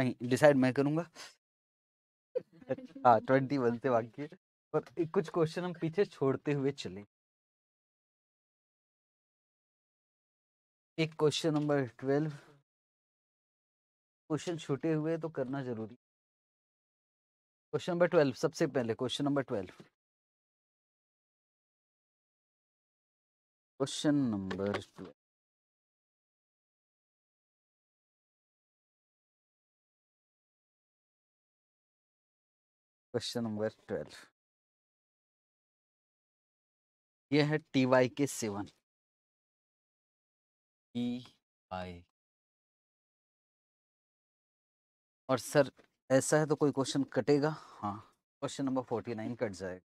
नहीं डिसाइड मैं करूँगा हाँ ट्वेंटी वन से वाक्य और कुछ क्वेश्चन हम पीछे छोड़ते हुए चले एक क्वेश्चन नंबर ट्वेल्व क्वेश्चन छूटे हुए तो करना जरूरी क्वेश्चन नंबर ट्वेल्व सबसे पहले question number twelve question number twelve question number twelve ये है टी वाई के सेवन टी वाई और सर ऐसा है तो कोई क्वेश्चन कटेगा हाँ क्वेश्चन नंबर फोर्टी नाइन कट जाएगा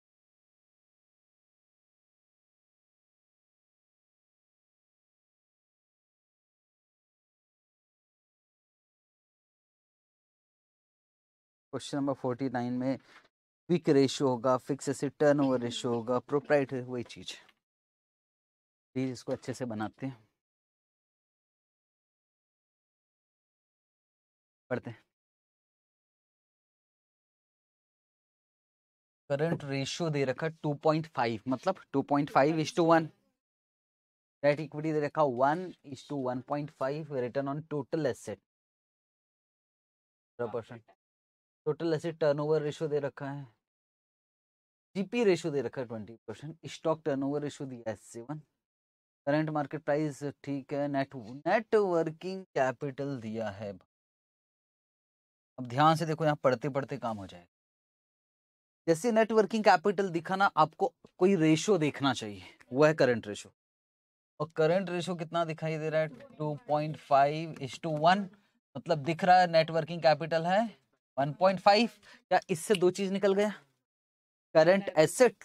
क्वेश्चन नंबर फोर्टी नाइन में क्विक रेशियो होगा fix asset turn over ratio होगा प्रोप्राइट वही चीज़ प्लीज़ इसको अच्छे से बनाते हैं पढ़ते हैं करंट रेशियो दे रखा 2.5 मतलब 2.5 point five is to one debt equity दे रखा one is to one point five return on total asset percent total ऐसे टर्नओवर रेशियो दे रखा है जीपी रेशियो दे रखा है twenty percent stock turnover ratio दिया है सेवन करंट मार्केट प्राइस ठीक है नेट नेट वर्किंग कैपिटल दिया है अब ध्यान से देखो यहाँ पढ़ते पढ़ते काम हो जाएगा जैसे नेटवर्किंग कैपिटल कैपिटल दिखाना आपको कोई रेशो देखना चाहिए वह है करंट रेशो और करंट रेशो कितना दिखाई दे रहा है two point five is to one मतलब दिख रहा है नेटवर्किंग कैपिटल है 1.5 या इससे दो चीज निकल गया करंट एसेट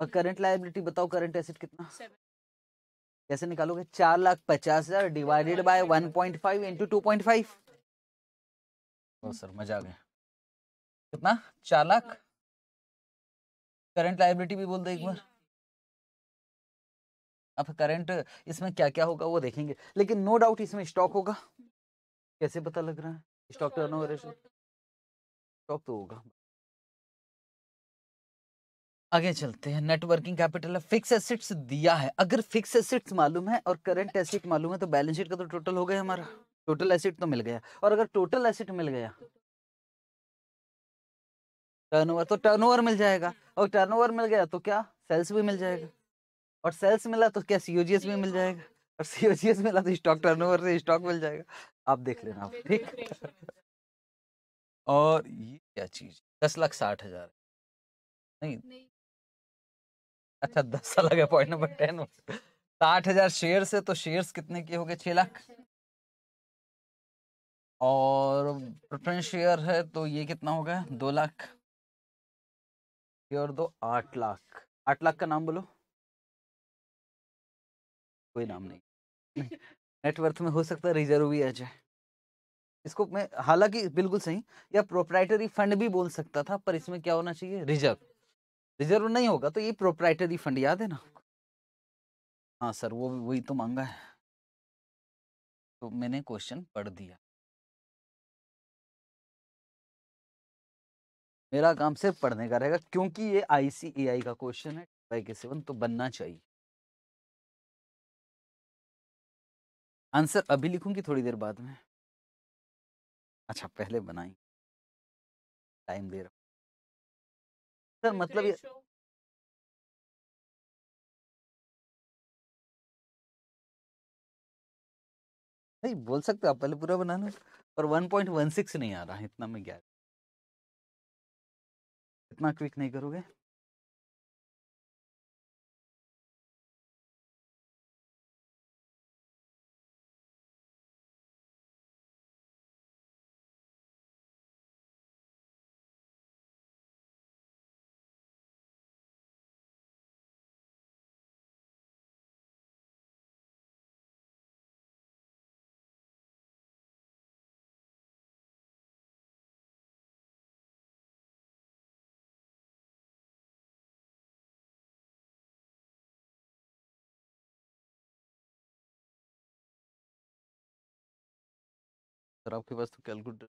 और करंट लाइबिलिटी बताओ करंट एसेट कितना कैसे निकालोगे चार लाख पचास हजार divided by 1.5 point five into two point five sir मजा आ गया कितना चार लाख करंट लाइबिलिटी भी बोल दो एक बार अब करंट इसमें क्या क्या होगा वो देखेंगे लेकिन नो डाउट इसमें स्टॉक होगा कैसे पता लग रहा है stock turn over ratio top तो होगा आगे चलते हैं नेटवर्किंग कैपिटल है फिक्स एसेट्स दिया है अगर फिक्स एसेट्स मालूम है और करंट एसेट मालूम है तो बैलेंस शीट का तो टोटल हो गया हमारा टोटल एसेट तो मिल गया और अगर टोटल एसेट मिल गया टर्नओवर तो टर्नओवर मिल जाएगा और टर्नओवर मिल गया तो क्या सेल्स भी मिल जाएगा और सेल्स मिला तो क्या सीओजीएस भी मिल जाएगा और सीओजीएस मिला तो स्टॉक टर्नओवर से स्टॉक मिल जाएगा आप देख लेना आप ठीक और ये क्या चीज दस लाख साठ हजार नहीं, अच्छा दस अलग है पॉइंट नंबर टेन साठ हजार शेयर से तो शेयर्स कितने के हो गए छह लाख अच्छा। और अच्छा, प्रेफरेंस अच्छा। शेयर है तो ये कितना होगा दो लाख और दो आठ लाख आठ लाख का नाम बोलो कोई नाम नहीं नेटवर्थ में हो सकता है रिजर्व भी आ जाए इसको मैं हालांकि बिल्कुल सही या प्रोप्राइटरी फंड भी बोल सकता था पर इसमें क्या होना चाहिए रिजर्व रिजर्व नहीं होगा तो ये प्रोप्राइटरी फंड याद है ना हाँ सर वो वही तो मांगा है तो मैंने क्वेश्चन पढ़ दिया मेरा काम सिर्फ पढ़ने का रहेगा क्योंकि ये आईसीएआई का क्वेश्चन है बाई के सेवन तो बनना चाहिए आंसर हाँ अभी लिखूंगी थोड़ी देर बाद में अच्छा पहले बनाई। टाइम दे रहा सर मतलब ये नहीं, बोल सकते हो आप पहले पूरा बना लो पर 1.16 नहीं आ रहा है, इतना में क्या इतना क्विक नहीं करोगे? पर आपके पास तो कैलकुलेटर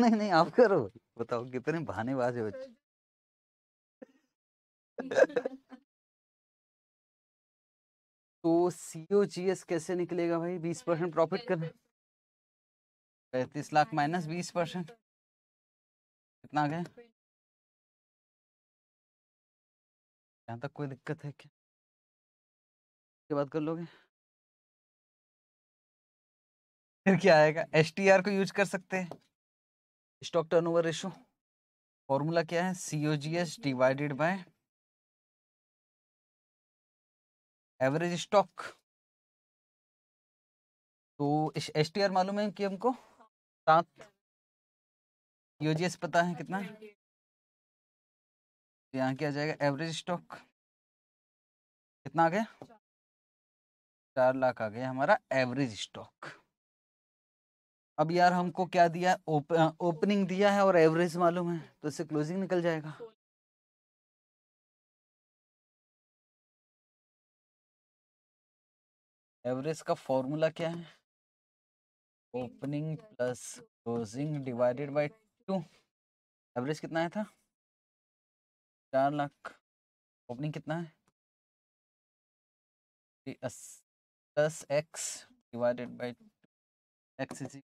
नहीं नहीं आप करो बताओ कितने बहाने बाज है बच्चे तो सीओ जीएस कैसे निकलेगा भाई बीस परसेंट प्रॉफिट करना पैंतीस लाख माइनस बीस परसेंट कितना गया यहाँ तक कोई दिक्कत है क्या के बाद कर लोगे फिर क्या आएगा एस टी आर को यूज कर सकते हैं stock turn over ratio formula क्या है C O G S divided by average stock तो एस टी आर मालूम है कि हमको सात सी जी एस पता है कितना तो यहाँ क्या जाएगा एवरेज स्टॉक कितना आ गया चार लाख आ गया हमारा एवरेज स्टॉक अब यार हमको क्या दिया ओपनिंग दिया है और एवरेज मालूम है तो इससे क्लोजिंग निकल जाएगा एवरेज का फॉर्मूला क्या है opening plus closing divided by two average कितना आया था चार लाख ओपनिंग कितना है plus X divided by X is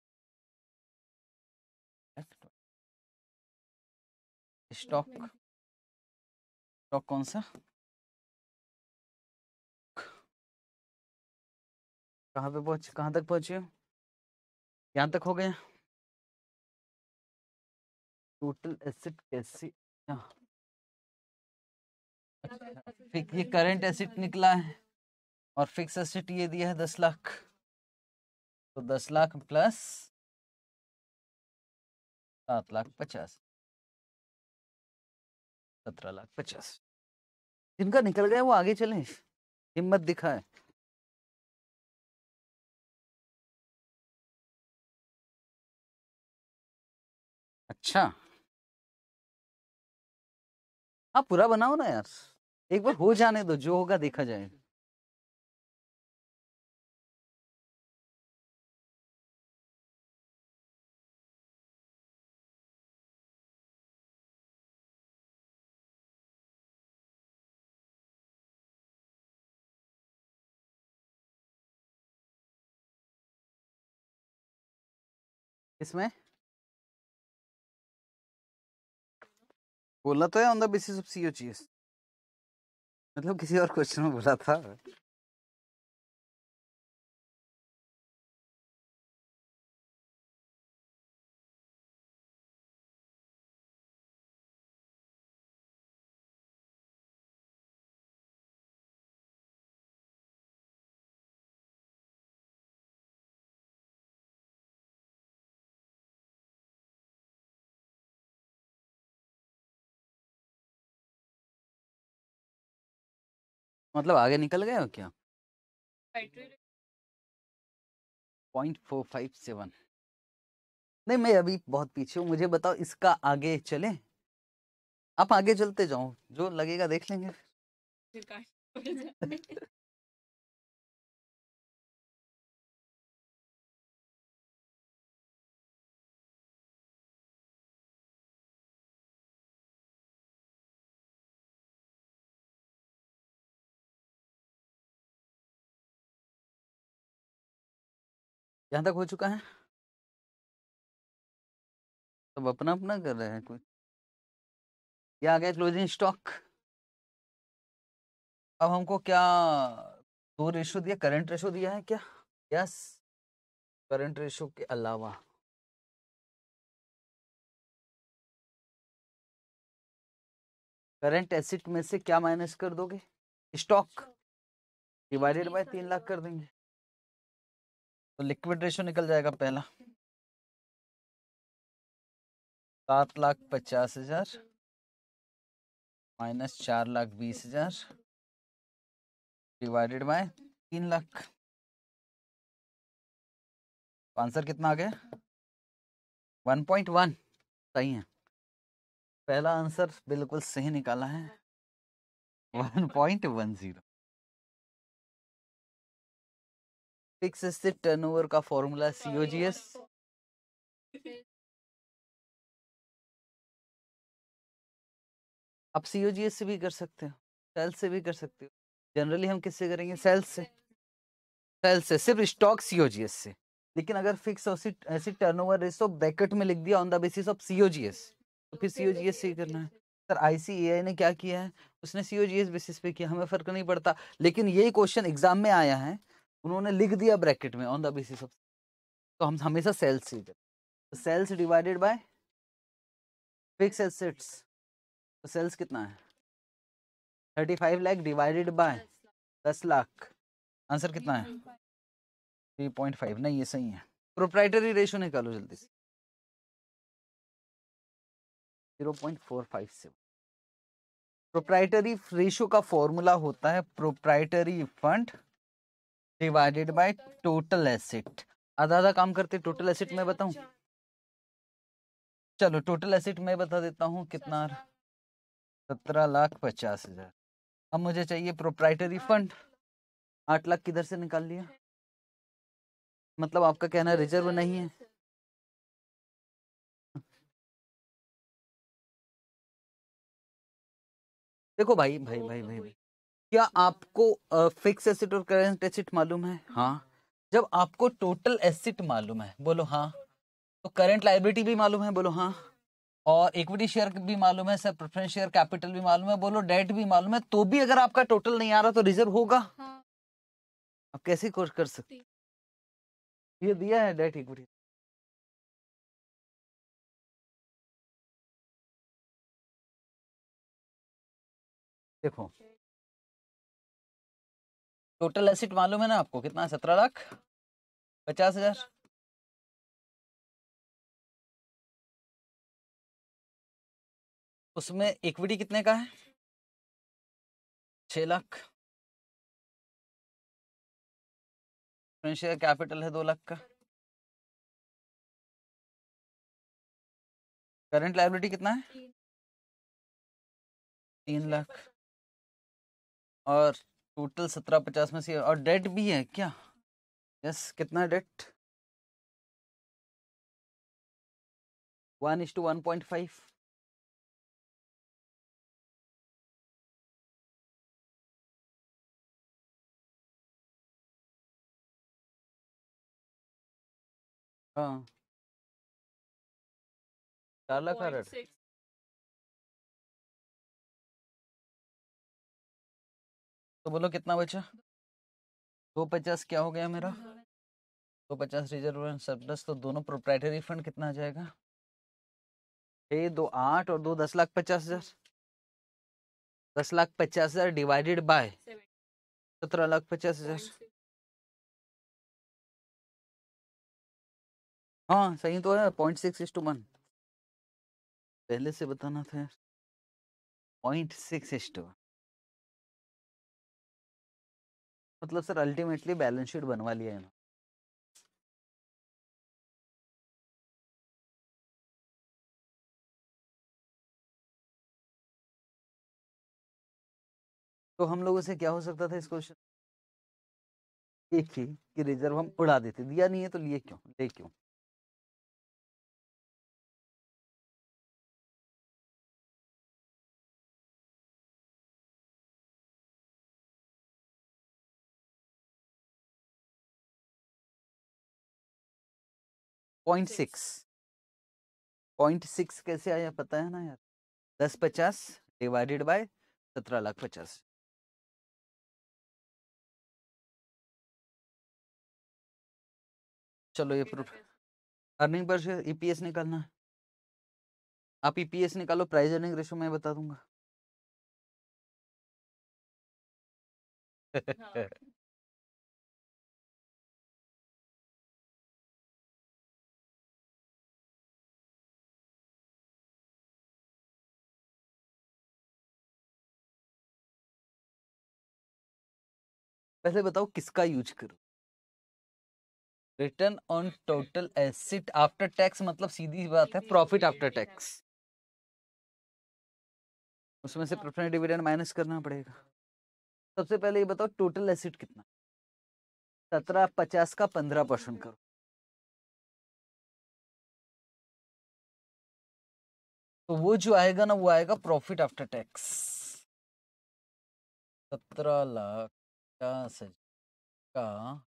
stock stock कौन सा कहाँ पे पहुंचे कहाँ तक पहुंचे यहाँ तक हो गए टोटल एसिड कैसे ये करंट एसिड निकला है और फिक्स एसिड ये दिया है दस लाख तो दस लाख प्लस सात लाख पचास सत्रह लाख पचास जिनका निकल गया वो आगे चले हिम्मत दिखाए अच्छा हाँ पूरा बनाओ ना यार एक बार हो जाने दो जो होगा देखा जाएगा इसमें बोला तो है on the basis of CO चीज मतलब किसी और क्वेश्चन में बोला था मतलब आगे निकल गए हो क्या पॉइंट फोर फाइव सेवन नहीं मैं अभी बहुत पीछे हूँ मुझे बताओ इसका आगे चले आप आगे चलते जाओ जो लगेगा देख लेंगे यहाँ तक हो चुका है सब अपना अपना कर रहे हैं कुछ ये आ गया क्लोजिंग स्टॉक अब हमको क्या दो रेशो दिया करंट रेशो दिया है क्या यस करंट रेशो के अलावा करंट एसिड में से क्या माइनस कर दोगे स्टॉक डिवाइडेड बाय तीन लाख कर देंगे तो लिक्विड रेशो निकल जाएगा पहला सात लाख पचास हजार माइनस चार लाख बीस हजार डिवाइडेड बाय तीन लाख तो आंसर कितना आ गया वन पॉइंट वन सही है पहला आंसर बिल्कुल सही निकाला है one point one zero fix से टर्नओवर का फॉर्मूला सीओजीएस आप सीओजीएस से भी कर सकते हो सेल्स से भी कर सकते हो जनरली हम किससे करेंगे सेल्स से सेल्स से सिर्फ स्टॉक सीओजीएस से लेकिन अगर फिक्स ऐसी टर्नओवर तो ब्रैकेट में लिख दिया on the basis of COGS तो फिर सीओजीएस से करना है सर आईसीएआई ने क्या किया है उसने सीओजीएस बेसिस पे किया हमें फर्क नहीं पड़ता लेकिन यही क्वेश्चन एग्जाम में आया है उन्होंने लिख दिया ब्रैकेट में ऑन द बेसिस ऑफ तो हम हमेशा सेल्स से sales divided by fix assets तो सेल्स तो कितना है thirty five lakh divided by दस लाख आंसर कितना है थ्री पॉइंट फाइव नहीं ये सही है प्रोप्राइटरी रेशो निकालो जल्दी से जीरो पॉइंट फोर फाइव से प्रोप्राइटरी रेशो का फॉर्मूला होता है proprietary fund divided by total asset आधा आधा काम करते टोटल एसेट में बताऊं चलो टोटल एसेट में बता देता हूँ कितना सत्रह लाख पचास हजार अब मुझे चाहिए प्रोप्राइटरी फंड आठ लाख किधर से निकाल लिया मतलब आपका कहना रिजर्व नहीं है देखो भाई भाई भाई भाई, भाई, भाई। क्या आपको फिक्स एसिड और करेंट एसिड मालूम है हाँ जब आपको टोटल एसिड मालूम है बोलो हाँ तो करंट लाइबिलिटी भी मालूम है बोलो हाँ और इक्विटी शेयर भी मालूम है सर प्रेफरेंस शेयर कैपिटल भी मालूम है बोलो डेट भी मालूम है तो भी अगर आपका टोटल नहीं आ रहा तो रिजर्व होगा हाँ। आप कैसे कोर्स कर सकते ये दिया है डेट इक्विटी देखो टोटल एसेट मालूम है ना आपको कितना है सत्रह लाख पचास हजार उसमें इक्विटी कितने का है छ लाख कैपिटल है दो लाख का करंट लाइबिलिटी कितना है तीन लाख और टोटल सत्रह पचास में से और डेट भी है क्या यस कितना debt one is to one point five हाँ चार लाख तो बोलो कितना बचा दो पचास क्या हो गया मेरा दो पचास रिजर्व एंड सरप्लस तो दोनों प्रोप्राइटरी फंड कितना आ जाएगा ए दो आठ और दो दस लाख पचास हजार दस लाख पचास हजार डिवाइडेड बाय सत्रह लाख पचास हजार हाँ सही तो है point six is to one पहले से बताना था point six is to one मतलब सर अल्टीमेटली बैलेंस शीट बनवा लिया है तो हम लोगों से क्या हो सकता था इस क्वेश्चन एक ही कि रिजर्व हम उड़ा देते दिया नहीं है तो लिए क्यों ले क्यों पॉइंट सिक्स पॉइंट सिक्स कैसे आया पता है ना यार दस पचास डिवाइडेड बाय सत्रह लाख पचास चलो ये proof earning per share EPS e निकालना है आप ईपीएस e निकालो प्राइस अर्निंग रेशो मैं बता दूंगा हाँ। पहले बताओ किसका यूज करो return on total asset after tax मतलब सीधी बात है प्रॉफिट आफ्टर टैक्स उसमें से हाँ। प्रेफरेंस डिविडेंड माइनस करना पड़ेगा सबसे पहले ये बताओ टोटल एसिड कितना सत्रह पचास का पंद्रह परसेंट करो तो वो जो आएगा ना वो आएगा प्रॉफिट आफ्टर टैक्स सत्रह लाख पचास का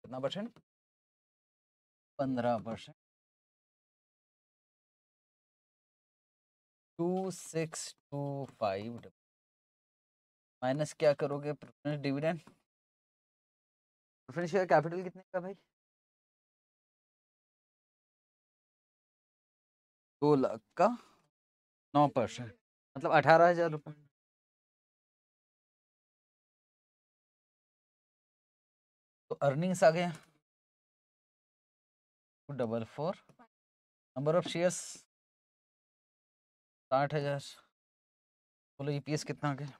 कितना परसेंट पंद्रह percent two six two five minus क्या करोगे preference dividend preference share capital कितने का भाई दो लाख का नौ परसेंट मतलब अठारह हजार रुपये तो अर्निंग्स आ गया two double four number of shares साठ हजार बोलो ई e कितना आ गया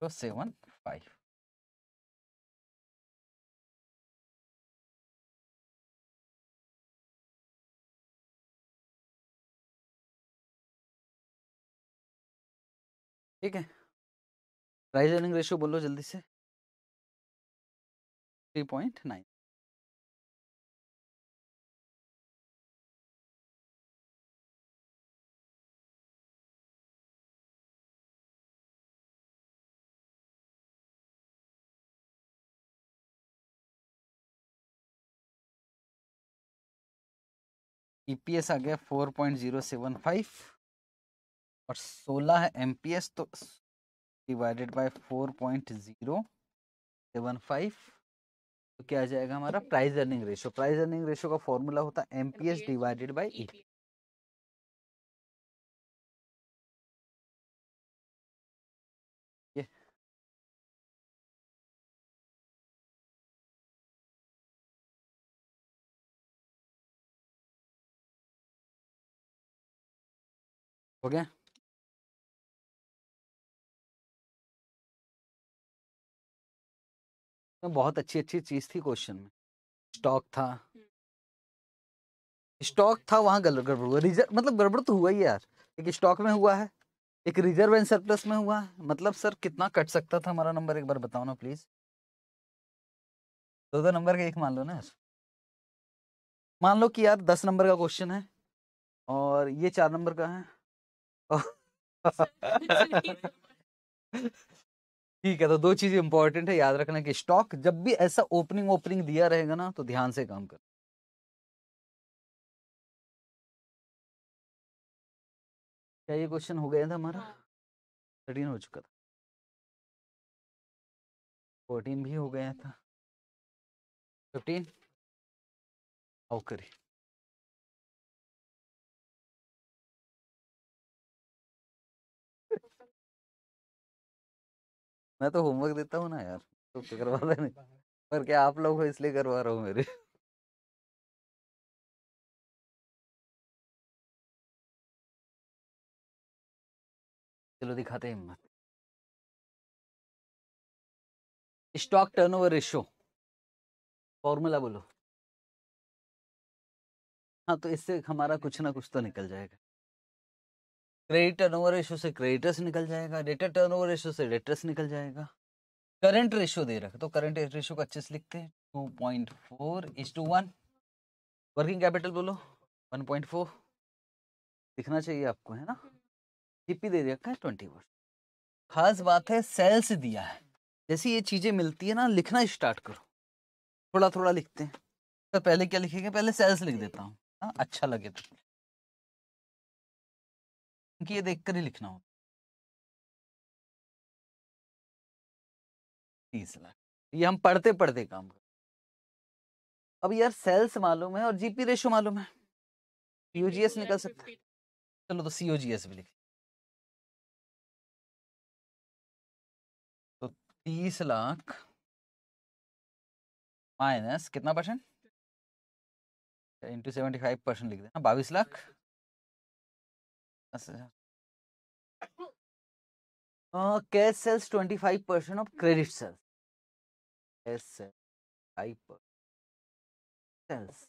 तो सेवन फाइव ठीक है प्राइस अर्निंग रेशियो बोलो जल्दी से three point nine EPS e आ गया four point zero seven five और सोलह है एमपीएस तो divided by four point zero seven five तो क्या आ जाएगा हमारा price earning ratio price earning ratio का फॉर्मूला होता है एमपीएस डिवाइडेड बाय ई हो गया बहुत अच्छी अच्छी चीज थी क्वेश्चन में स्टॉक था स्टॉक था वहां गड़बड़ हुआ रिजर्व मतलब गड़बड़ तो हुआ ही यार एक स्टॉक में हुआ है एक रिजर्व एंड सरप्लस में हुआ है मतलब सर कितना कट सकता था हमारा नंबर एक बार बताओ ना प्लीज दो दो नंबर का एक मान लो ना यार मान लो कि यार दस नंबर का क्वेश्चन है और ये चार नंबर का है ठीक है तो दो चीज इंपॉर्टेंट है याद रखना कि स्टॉक जब भी ऐसा ओपनिंग ओपनिंग दिया रहेगा ना तो ध्यान से काम कर क्या ये क्वेश्चन हो गया था हमारा थर्टीन हाँ। हो चुका था फोर्टीन भी हो गया था फिफ्टीन आओ करिए मैं तो होमवर्क देता हूँ ना यार तो करवाता नहीं पर क्या आप लोग इसलिए करवा रहा हूँ मेरे चलो दिखाते हैं हिम्मत स्टॉक टर्नओवर रेशो फॉर्मूला बोलो हाँ तो इससे हमारा कुछ ना कुछ तो निकल जाएगा क्रेडिट टर्नओवर रेशो से क्रेडिटर्स निकल जाएगा डेटर टर्नओवर रेशो से डेटर्स निकल जाएगा करंट रेशो दे रखा तो करंट रेशो को अच्छे से लिखते हैं two point four is to one working capital बोलो वन पॉइंट फोर दिखना चाहिए आपको है ना जीपी दे रखा है ट्वेंटी वर्ष खास बात है सेल्स दिया है जैसे ये चीज़ें मिलती है ना लिखना स्टार्ट करो थोड़ा थोड़ा लिखते हैं तो पहले क्या लिखेंगे पहले सेल्स लिख देता हूँ हाँ, अच्छा लगे तो कि ये देख कर ही लिखना होता तीस लाख ये हम पढ़ते पढ़ते काम कर अब यार सेल्स मालूम है और जीपी रेशो मालूम है सीओजीएस निकल सकता है चलो तो सीओजीएस भी लिख तो तीस लाख माइनस कितना percent into seventy five percent लिख देना बाईस lakh cash sales twenty five percent of credit sales cash sales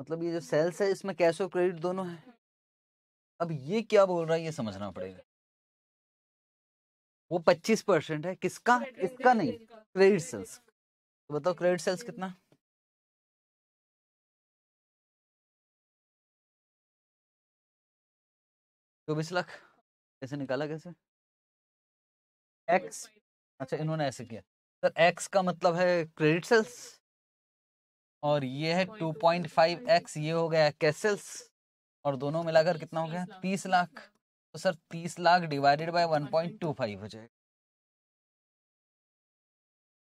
मतलब ये जो सेल्स है इसमें कैश और क्रेडिट दोनों है अब ये क्या बोल रहा है ये समझना पड़ेगा वो पच्चीस परसेंट है किसका इसका नहीं क्रेडिट सेल्स तो बताओ क्रेडिट सेल्स कितना चौबीस तो लाख कैसे निकाला कैसे एक्स अच्छा इन्होंने ऐसे किया सर एक्स का मतलब है क्रेडिट सेल्स और ये है टू पॉइंट फाइव एक्स ये हो गया कैश सेल्स और दोनों मिलाकर कितना हो गया तीस लाख तो सर तीस lakh divided by one point two five हो जाएगा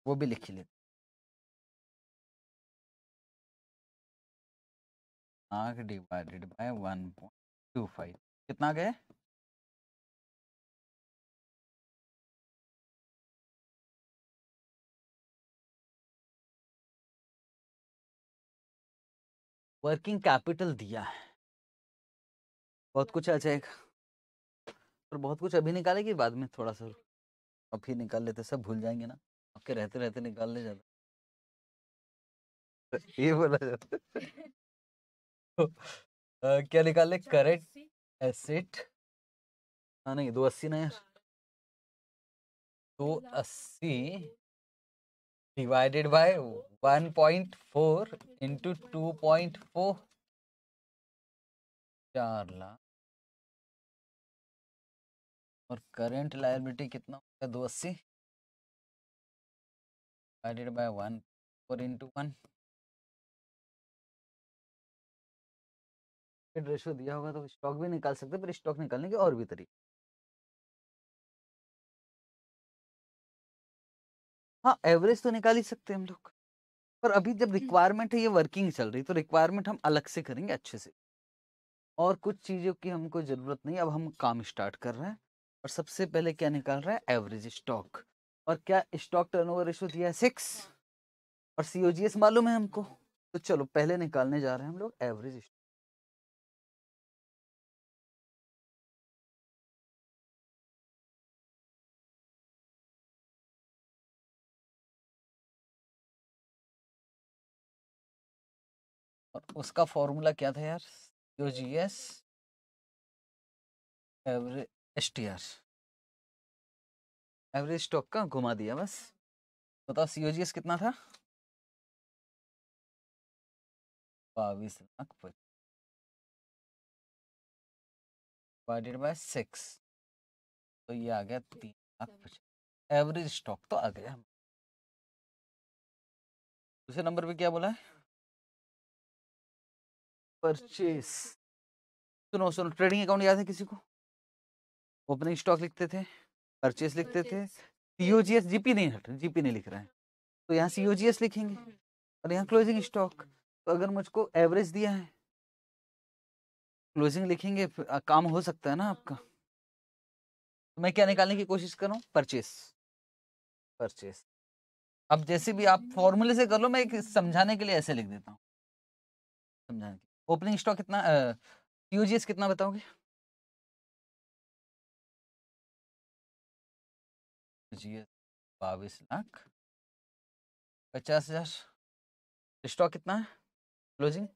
वो भी लिख लेते divided by one point two five कितना गए वर्किंग कैपिटल दिया है बहुत कुछ आ जाएगा और बहुत कुछ अभी निकालेगी बाद में थोड़ा सा अभी निकाल लेते सब भूल जाएंगे ना आपके रहते रहते निकाल ले जाते तो ये बोला जाता तो, क्या निकाल ले करेक्ट एसेट हाँ नहीं दो अस्सी ना यार अच्छा। दो अस्सी divided by one point four into two point four चार लाख और करेंट लाइबिलिटी कितना होगा दो अस्सी divided by one four into one market ratio दिया होगा तो स्टॉक भी निकाल सकते पर स्टॉक निकालने के और भी तरीके हाँ एवरेज तो निकाल ही सकते हैं हम लोग पर अभी जब रिक्वायरमेंट है ये वर्किंग चल रही तो रिक्वायरमेंट हम अलग से करेंगे अच्छे से और कुछ चीज़ों की हमको ज़रूरत नहीं अब हम काम स्टार्ट कर रहे हैं और सबसे पहले क्या निकाल रहा है एवरेज स्टॉक और क्या स्टॉक टर्नओवर रेशो दिया है सिक्स और सीओजीएस मालूम है हमको तो चलो पहले निकालने जा रहे हैं हम लोग एवरेज स्टॉक उसका फॉर्मूला क्या था यार जो G S average S T R average stock का घुमा दिया बस बताओ सी जी एस कितना था बाईस लाख डिवाइडेड बाय सिक्स तो ये आ गया तीन लाख पचास एवरेज स्टॉक तो आ गया दूसरे नंबर पे क्या बोला है परचेस सुनो सुनो ट्रेडिंग अकाउंट याद है किसी को ओपनिंग स्टॉक लिखते थे परचेस लिखते थे सीओजीएस जीपी नहीं हट जीपी नहीं लिख रहा है तो यहाँ सीओजीएस लिखेंगे हम्म। और यहाँ क्लोजिंग स्टॉक तो अगर मुझको एवरेज दिया है क्लोजिंग लिखेंगे काम हो सकता है ना आपका तो मैं क्या निकालने की कोशिश करूँ परचेस परचेस अब जैसे भी आप फॉर्मूले हम्म। से कर लो मैं एक समझाने के लिए ऐसे लिख देता हूँ समझाने के ओपनिंग स्टॉक कितना यूजीएस कितना बताओगे यूजीएस बाईस लाख पचास हजार तो स्टॉक कितना है क्लोजिंग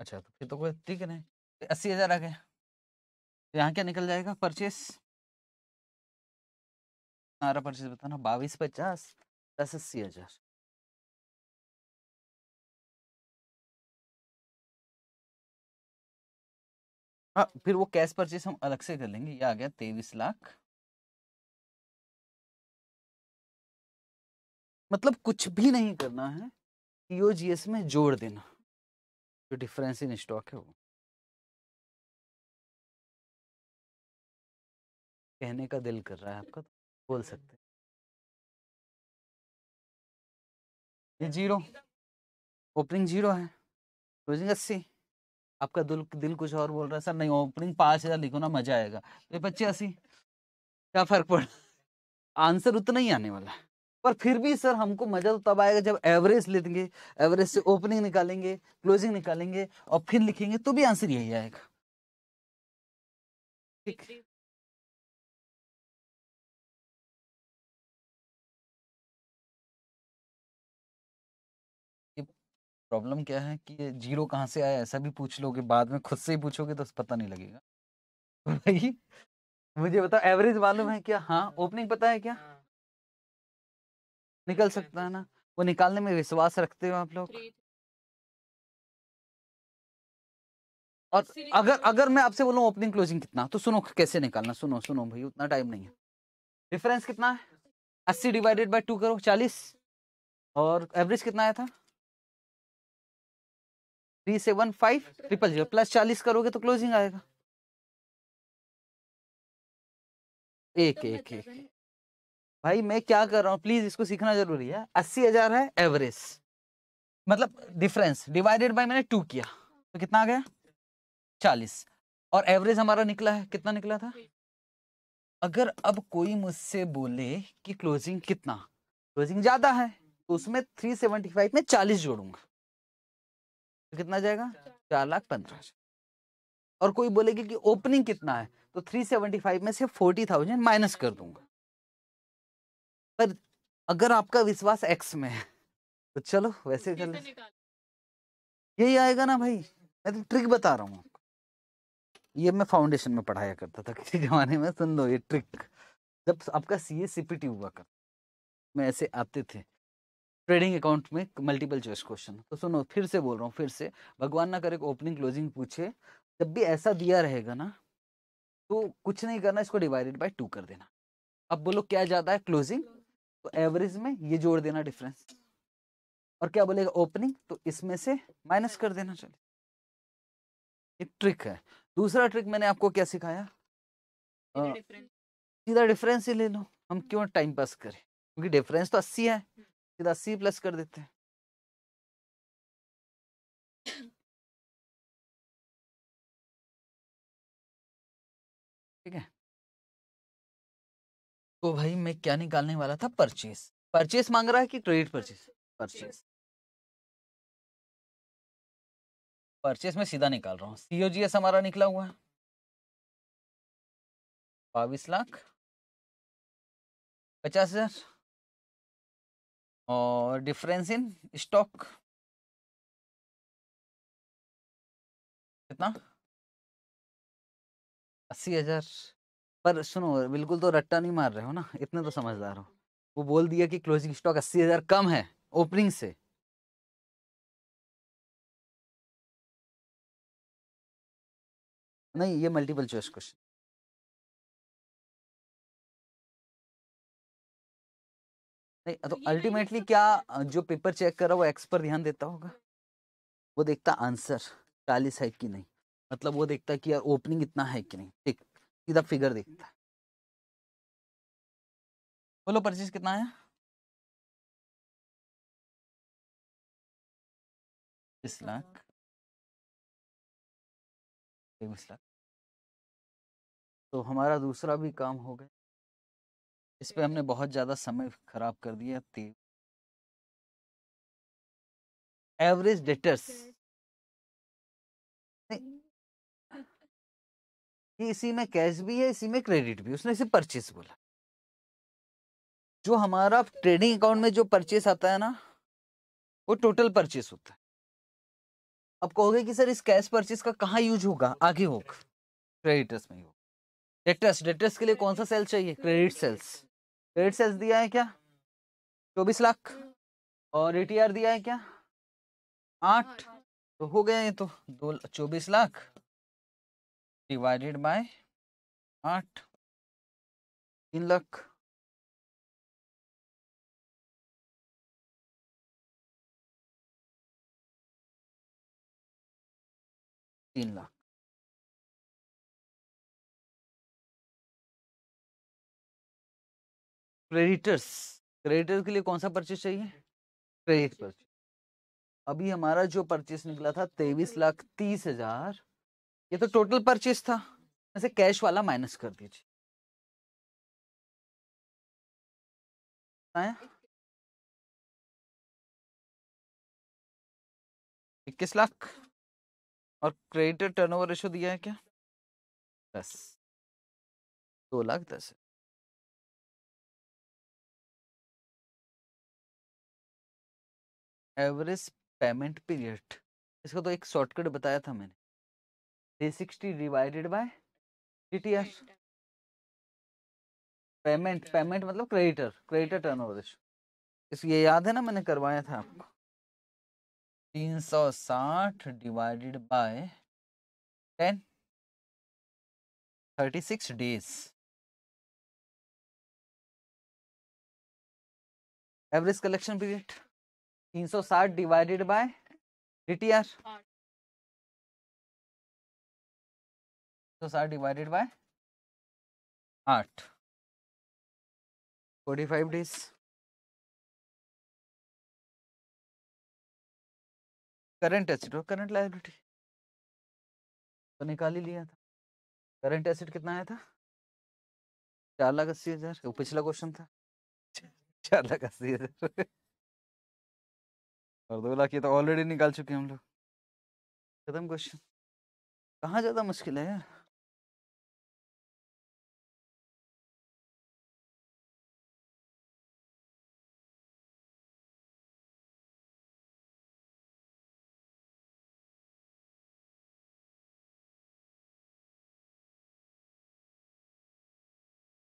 अच्छा तो फिर तो कोई ठीक है नहीं तो अस्सी हजार आ गया तो यहाँ क्या निकल जाएगा परचेस सारा परचेस बताना बाईस पचास दस अस्सी हजार हाँ फिर वो कैश परचेस हम अलग से कर लेंगे ये आ गया तेईस लाख मतलब कुछ भी नहीं करना है ईओ जी एस में जोड़ देना जो डिफरेंस इन स्टॉक है वो कहने का दिल कर रहा है आपका तो बोल सकते ये जीरो ओपनिंग जीरो है क्लोजिंग अस्सी आपका दिल दिल कुछ और बोल रहा है सर नहीं ओपनिंग पाँच हज़ार लिखो ना मज़ा आएगा तो ये पच्चीस अस्सी क्या फ़र्क पड़ आंसर उतना ही आने वाला है पर फिर भी सर हमको मज़ा तो तब आएगा जब एवरेज लेंगे एवरेज से ओपनिंग निकालेंगे क्लोजिंग निकालेंगे और फिर लिखेंगे तो भी आंसर यही आएगा ठीक प्रॉब्लम क्या है कि जीरो कहाँ से आया ऐसा भी पूछ लोगे बाद में खुद से ही पूछोगे तो पता नहीं लगेगा भाई मुझे बताओ एवरेज मालूम है क्या हाँ ओपनिंग पता है क्या हाँ। निकल सकता है ना वो निकालने में विश्वास रखते हो आप लोग और तो अगर अगर मैं आपसे बोलूं ओपनिंग क्लोजिंग कितना तो सुनो कैसे निकालना सुनो सुनो भाई उतना टाइम नहीं है डिफरेंस कितना है अस्सी डिवाइडेड बाई टू करो चालीस और एवरेज कितना आया था three seven five triple zero plus चालीस करोगे तो क्लोजिंग आएगा एक एक एक भाई मैं क्या कर रहा हूँ प्लीज इसको सीखना जरूरी है अस्सी हजार है एवरेज मतलब डिफरेंस डिवाइडेड बाय मैंने टू किया तो कितना आ गया चालीस और एवरेज हमारा निकला है कितना निकला था अगर अब कोई मुझसे बोले कि क्लोजिंग कितना क्लोजिंग ज्यादा है तो उसमें थ्री सेवेंटी फाइव में चालीस जोड़ूंगा कितना जाएगा चार लाख पंद्रह और कोई बोलेगा कि ओपनिंग कितना है तो थ्री सेवेंटी फाइव में से फोर्टी थाउजेंड माइनस कर दूंगा पर अगर आपका विश्वास एक्स में है तो चलो वैसे कर ले यही आएगा ना भाई मैं तो ट्रिक बता रहा हूँ ये मैं फाउंडेशन में पढ़ाया करता था किसी जमाने में सुन लो ये ट्रिक जब आपका सी ए सी पी टी हुआ कर मैं ऐसे आते थे ट्रेडिंग अकाउंट में मल्टीपल चॉइस क्वेश्चन तो सुनो फिर से बोल रहा हूँ फिर से भगवान ना करे ओपनिंग क्लोजिंग पूछे जब भी ऐसा दिया रहेगा ना तो कुछ नहीं करना इसको डिवाइडेड बाय टू कर देना अब बोलो क्या ज्यादा है क्लोजिंग तो एवरेज में ये जोड़ देना डिफरेंस और क्या बोलेगा ओपनिंग तो इसमें से माइनस कर देना चलिए एक ट्रिक है दूसरा ट्रिक मैंने आपको क्या सिखाया सीधा डिफरेंस ही ले लो हम क्यों टाइम पास करें क्योंकि डिफरेंस तो अस्सी है सीधा सी प्लस कर देते हैं ठीक है तो भाई मैं क्या निकालने वाला था परचेस परचेस मांग रहा है कि क्रेडिट परचेस परचेस परचेस में सीधा निकाल रहा हूँ सीओजीएस हमारा निकला हुआ है बाईस लाख पचास हजार और डिफरेंस इन स्टॉक कितना अस्सी हजार पर सुनो बिल्कुल तो रट्टा नहीं मार रहे हो ना इतने तो समझदार हो वो बोल दिया कि क्लोजिंग स्टॉक अस्सी हजार कम है ओपनिंग से नहीं ये मल्टीपल चॉइस क्वेश्चन नहीं तो अल्टीमेटली तो तो क्या जो पेपर चेक कर रहा वो एक्स पर ध्यान देता होगा वो देखता आंसर चालीस है कि नहीं मतलब वो देखता कि यार ओपनिंग इतना है कि नहीं ठीक सीधा फिगर हम्म। देखता है बोलो परचेज कितना है इस हाँ, हाँ। लाख तो हमारा दूसरा भी काम हो गया इस पे हमने हम्म। बहुत ज़्यादा समय खराब कर दिया तीन एवरेज डेटर्स कि हम्म। इसी में कैश भी है इसी में क्रेडिट भी उसने इसे परचेस बोला जो हमारा ट्रेडिंग अकाउंट में जो परचेस आता है ना वो टोटल परचेस होता है अब कहोगे कि सर इस कैश परचेस का कहाँ यूज होगा आगे होगा अच्छा। क्रेडिटर्स में होगा डेटर्स डेटर्स के लिए कौन सा सेल चाहिए क्रेडिट सेल्स क्रेडिट सेल्स दिया है क्या चौबीस लाख और ए दिया है क्या आठ तो हो गया ये तो दो चौबीस लाख डिवाइडेड बाय आठ तीन लाख तीन लाख क्रेडिटर्स क्रेडिटर्स के लिए कौन सा परचेज चाहिए क्रेडिट पर अभी हमारा जो परचेज निकला था तेईस लाख तीस हजार ये तो टोटल परचेज था ऐसे कैश वाला माइनस कर दीजिए इक्कीस लाख और क्रेडिटर टर्नओवर रेशो दिया है क्या दस दो लाख दस एवरेज पेमेंट पीरियड इसका तो एक शॉर्टकट बताया था मैंने day sixty divided by T T payment payment मतलब क्रेडिटर क्रेडिटर टर्न ओवर इस ये याद है ना मैंने करवाया था आपको तीन सौ साठ divided by ten thirty six days average collection period तीन सौ साठ डिवाइडेड बाय डीटीआर सौ साठ डिवाइडेड बाय आठ forty five days current acid और करंट लाइबिलिटी तो निकाल ही लिया था करंट एसिड कितना आया था चार लाख अस्सी हजार पिछला क्वेश्चन था चार लाख अस्सी हजार और दो लाख ये तो ऑलरेडी निकाल चुके हैं हम लोग खत्म क्वेश्चन कहाँ ज़्यादा मुश्किल है यार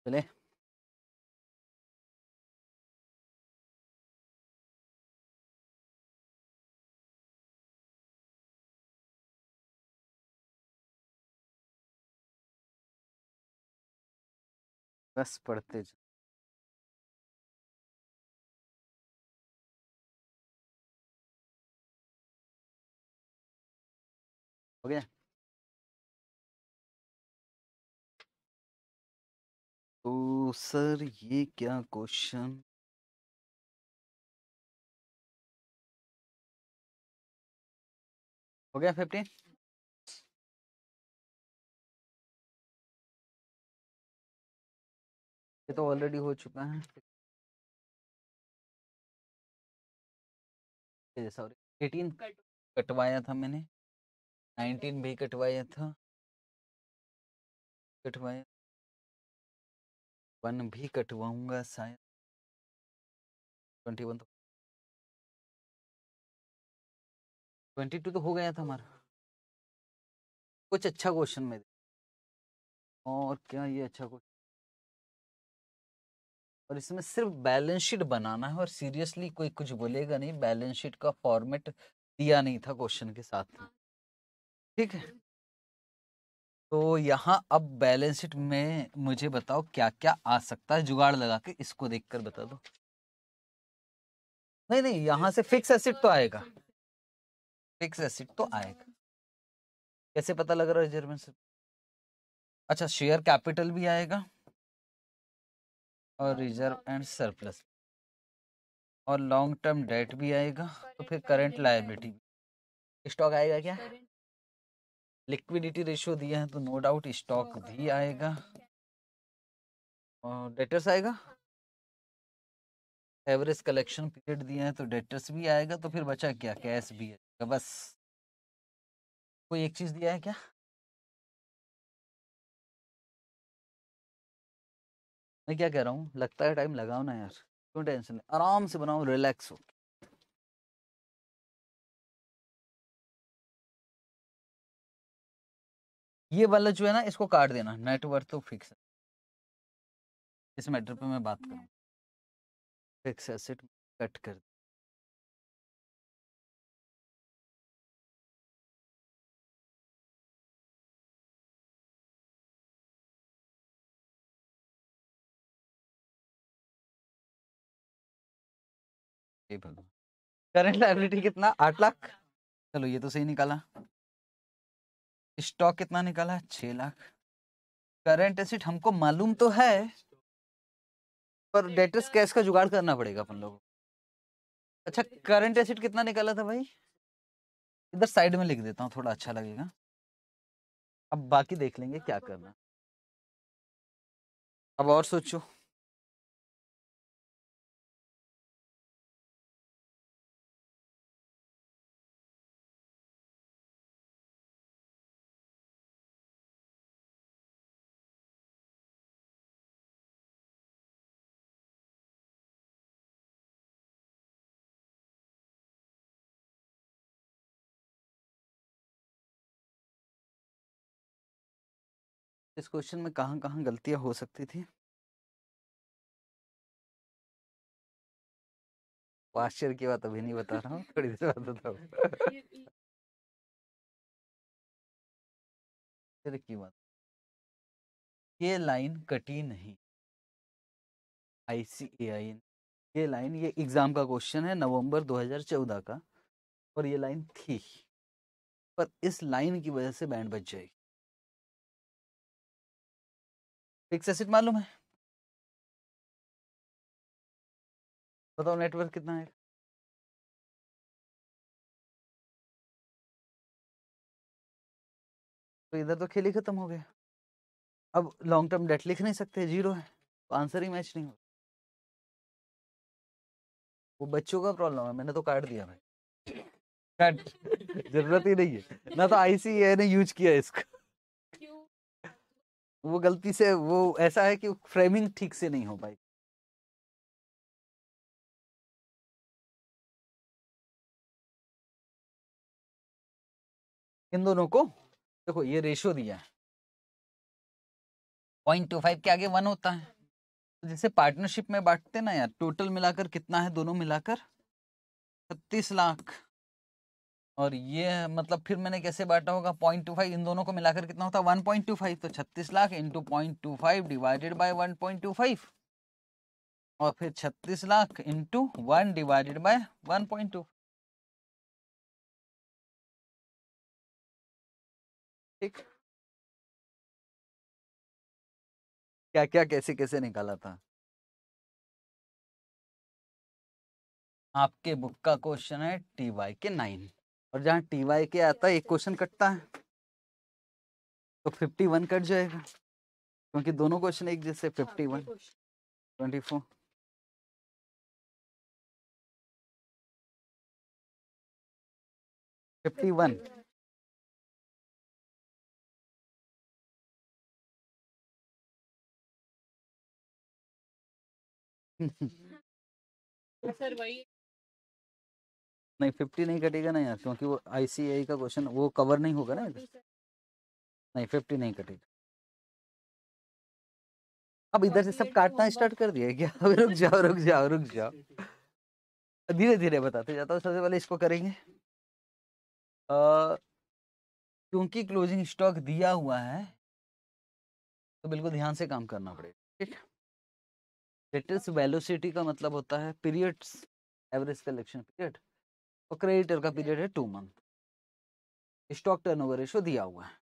चले बस पढ़ते जाओ हो गया तो सर ये क्या क्वेश्चन हो गया फिफ्टीन ये तो ऑलरेडी हो चुका है सॉरी एटीन कटवाया था मैंने नाइनटीन भी कटवाया था कटवाया वन भी कटवाऊंगा शायद ट्वेंटी वन तो ट्वेंटी टू तो हो गया था हमारा कुछ अच्छा क्वेश्चन में और क्या ये अच्छा क्वेश्चन और इसमें सिर्फ बैलेंस शीट बनाना है और सीरियसली कोई कुछ बोलेगा नहीं बैलेंस शीट का फॉर्मेट दिया नहीं था क्वेश्चन के साथ ठीक है तो यहाँ अब बैलेंस शीट में मुझे बताओ क्या क्या आ सकता है जुगाड़ लगा के इसको देखकर बता दो नहीं नहीं यहाँ से फिक्स एसिड तो आएगा फिक्स एसिड तो आएगा कैसे पता लग रहा है जर्मन से अच्छा शेयर कैपिटल भी आएगा और रिजर्व एंड सरप्लस और लॉन्ग टर्म डेट भी आएगा तो फिर करंट लाइबिलिटी स्टॉक आएगा क्या लिक्विडिटी रेशियो दिया है तो नो डाउट स्टॉक भी आएगा और डेटर्स आएगा एवरेज कलेक्शन पीरियड दिया है तो डेटर्स भी आएगा तो फिर बचा क्या कैश भी आएगा बस कोई एक चीज़ दिया है क्या मैं क्या कह रहा हूँ लगता है टाइम लगाओ ना यार क्यों टेंशन आराम से बनाओ रिलैक्स हो ये वाला जो है ना इसको काट देना नेटवर्क तो फिक्स है इस मैटर पे मैं बात करूँ फिक्स एसेट कट कर दे हे भगवान करंट लाइबिलिटी कितना आठ लाख चलो ये तो सही निकाला स्टॉक कितना निकाला छ लाख करंट एसिड हमको मालूम तो है पर डेटर्स कैश का जुगाड़ करना पड़ेगा अपन लोगों अच्छा करंट एसिड कितना निकाला था भाई इधर साइड में लिख देता हूँ थोड़ा अच्छा लगेगा अब बाकी देख लेंगे क्या करना अब और सोचो इस क्वेश्चन में कहाँ कहाँ गलतियाँ हो सकती थी आश्चर्य की बात अभी नहीं बता रहा हूँ थोड़ी देर बाद बताओ की बात ये लाइन कटी नहीं आई सी ए आई ये लाइन ये एग्ज़ाम का क्वेश्चन है नवंबर 2014 का और ये लाइन थी पर इस लाइन की वजह से बैंड बच जाएगी फिक्स एसिड मालूम है बताओ नेटवर्क कितना है तो इधर तो खेल ही खत्म हो गया अब लॉन्ग टर्म डेट लिख नहीं सकते जीरो है तो आंसर ही मैच नहीं हो वो बच्चों का प्रॉब्लम है मैंने तो काट दिया भाई जरूरत ही नहीं है ना तो आईसी ने यूज किया इसका वो गलती से वो ऐसा है कि फ्रेमिंग ठीक से नहीं हो पाई इन दोनों को देखो ये रेशियो दिया है पॉइंट टू फाइव के आगे वन होता है तो जैसे पार्टनरशिप में बांटते ना यार टोटल मिलाकर कितना है दोनों मिलाकर छत्तीस लाख और ये मतलब फिर मैंने कैसे बांटा होगा पॉइंट टू फाइव इन दोनों को मिलाकर कितना होता वन पॉइंट टू फाइव तो छत्तीस lakh into point two five divided by one point two five और फिर छत्तीस lakh into one divided by one point two ठीक क्या क्या कैसे कैसे निकाला था आपके बुक का क्वेश्चन है टी वाई के नाइन और जहाँ टी वाई के आता है एक क्वेश्चन कटता है तो फिफ्टी वन कट जाएगा क्योंकि दोनों क्वेश्चन एक जैसे हाँ, fifty one twenty four fifty one sir हाँ, तो वही नहीं फिफ्टी नहीं कटेगा ना यार क्योंकि वो आईसीआई का क्वेश्चन वो कवर नहीं होगा ना नहीं फिफ्टी नहीं कटेगा अब इधर से सब काटना स्टार्ट कर दिया क्या अब रुक जाओ रुक जाओ रुक जाओ धीरे धीरे बताते जाता हूँ सबसे पहले इसको करेंगे क्योंकि क्लोजिंग स्टॉक दिया हुआ है तो बिल्कुल ध्यान से काम करना पड़ेगा ठीक लेटेस्ट वेलोसिटी हाँ। का मतलब होता है पीरियड्स एवरेज कलेक्शन पीरियड और क्रेडिटर का पीरियड है two month stock turnover ratio दिया हुआ है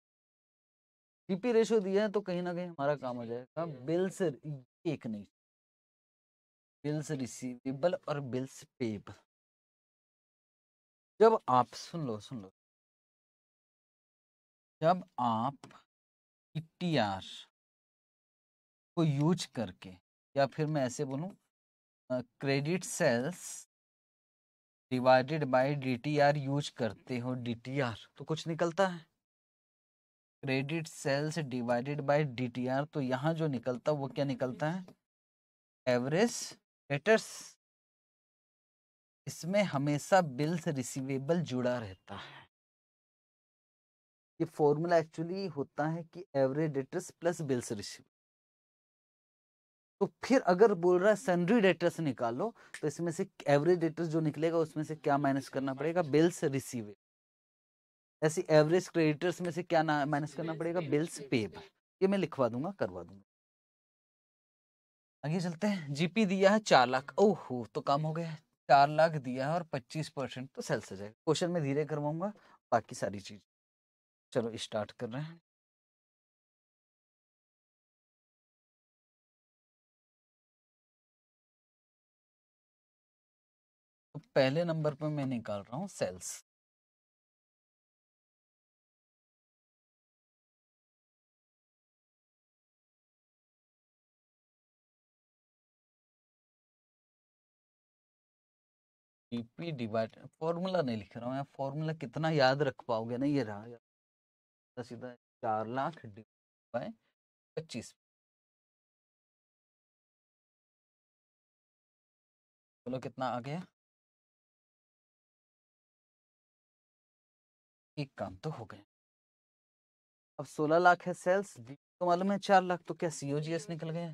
पीपी रेशो दिया है तो कहीं ना कहीं हमारा काम हो जाएगा बिल्स एक नहीं बिल्स रिसीवेबल और बिल्स पेबल जब आप सुन लो सुन लो जब आप टी e को यूज करके या फिर मैं ऐसे बोलूं credit sales divided by DTR use करते हो डीटीआर तो कुछ निकलता है credit sales divided by DTR तो यहाँ जो निकलता वो क्या निकलता है एवरेज डेटर्स इसमें हमेशा बिल्स रिसीवेबल जुड़ा रहता है ये फॉर्मूला एक्चुअली होता है कि average debtors plus bills receive तो फिर अगर बोल रहा है सन्ड्री डेटर्स निकालो तो इसमें से एवरेज डेटर्स जो निकलेगा उसमें से क्या माइनस करना पड़ेगा बिल्स रिसीवेबल ऐसे एवरेज क्रेडिटर्स में से क्या माइनस करना पड़ेगा बिल्स पेब ये मैं लिखवा दूंगा करवा दूंगा आगे चलते हैं जीपी दिया है चार लाख ओह तो कम हो गया चार लाख दिया है और पच्चीस परसेंट तो सेल्स से जाएगा क्वेश्चन में धीरे करवाऊंगा बाकी सारी चीज चलो स्टार्ट कर रहे हैं पहले नंबर पर मैं निकाल रहा हूं सेल्स पी डिवाइड फॉर्मूला नहीं लिख रहा हूँ फॉर्मूला कितना याद रख पाओगे ना ये रहा सीधा सीधा चार लाख बाय पच्चीस बोलो कितना आ गया एक काम तो हो गए अब 16 लाख है सेल्स तो मालूम है चार लाख तो क्या सीओजीएस निकल गए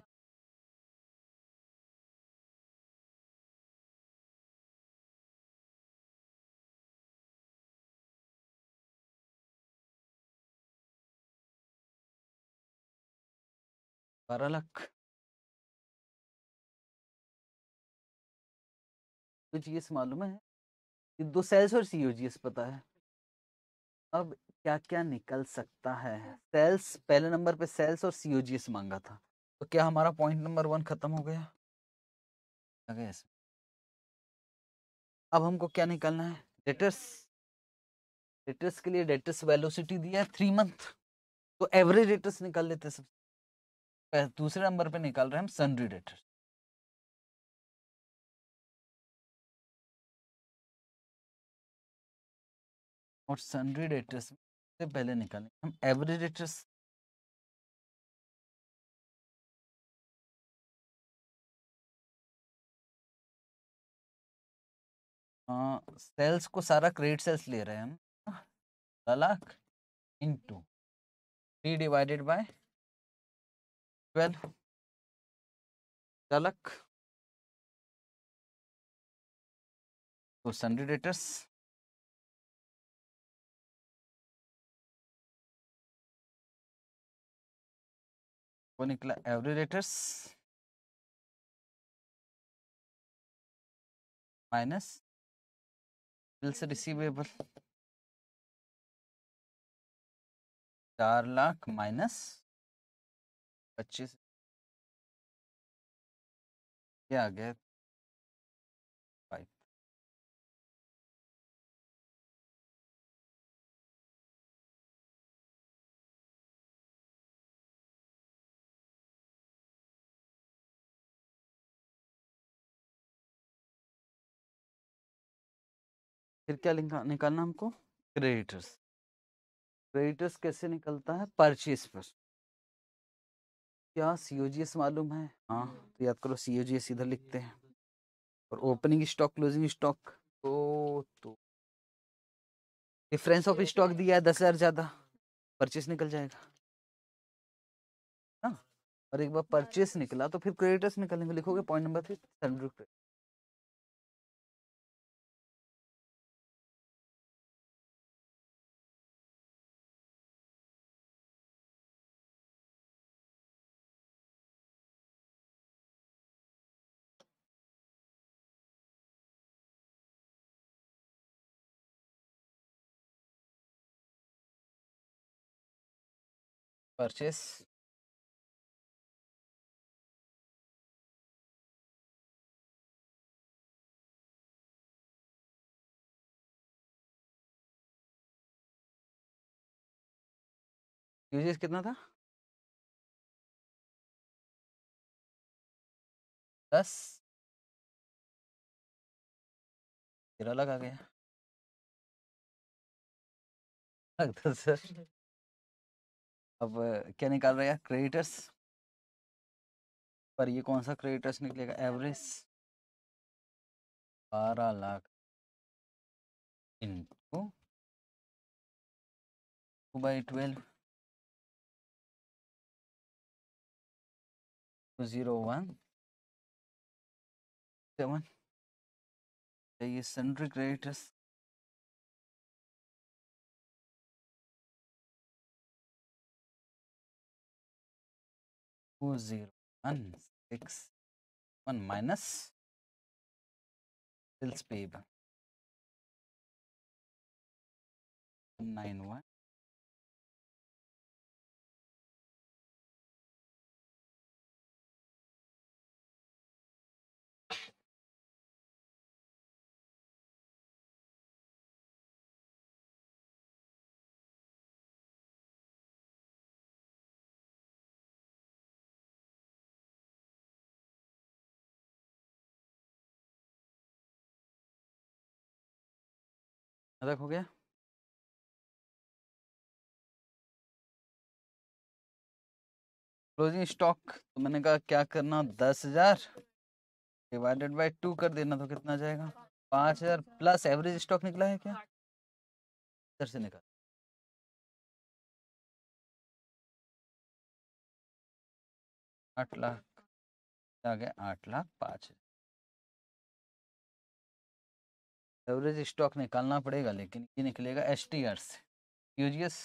बारह लाख तो जीएस मालूम है ये दो सेल्स और सीओजीएस पता है अब क्या क्या निकल सकता है हाँ। सेल्स पहले नंबर पे सेल्स और सीओजीएस मांगा था तो क्या हमारा पॉइंट नंबर वन खत्म हो गया अब हमको क्या निकालना है डेटर्स डेटर्स के लिए डेटर्स वेलोसिटी दिया है थ्री मंथ तो एवरेज डेटर्स निकाल लेते सबसे दूसरे नंबर पे निकाल रहे हैं हम सनरी डेटर्स और सन्ड्री डेटर्स से पहले निकालेंगे हम एवरेज डेटर्स सेल्स को सारा क्रेडिट सेल्स ले रहे हैं हम सत्रह lakh into three divided by twelve lakh तो सन्डी डेटर्स वो निकला average debtors minus bills receivable चार लाख माइनस पच्चीस क्या आ गया फिर क्या निकालना हमको क्रेडिटर्स क्रेडिटर्स कैसे निकलता है परचेज पर क्या सी जी एस मालूम है हाँ तो याद करो सी जी एस इधर लिखते हैं और ओपनिंग स्टॉक क्लोजिंग स्टॉक तो तो डिफरेंस ऑफ स्टॉक दिया है दस हज़ार ज़्यादा परचेस निकल जाएगा ना हाँ, और एक बार परचेस निकला तो फिर क्रेडिटर्स निकलेंगे लिखोगे point number three credit purchase uses कितना था दस फिर अलग आ गया सर अब क्या निकाल रहे हैं क्रेडिटर्स पर ये कौन सा क्रेडिटर्स निकलेगा एवरेज बारह lakh into by twelve two zero one seven ये sundry creditors two zero one six one minus bills payable nine one अदरक हो गया क्लोजिंग स्टॉक तो मैंने कहा क्या करना दस हजार डिवाइडेड बाय टू कर देना तो कितना जाएगा पांच हजार प्लस एवरेज स्टॉक निकला है क्या इधर से निकाल आठ लाख आ गया आठ लाख पाँच हजार एवरेज स्टॉक निकालना पड़ेगा लेकिन ये निकलेगा एस टी आर से यूजीएस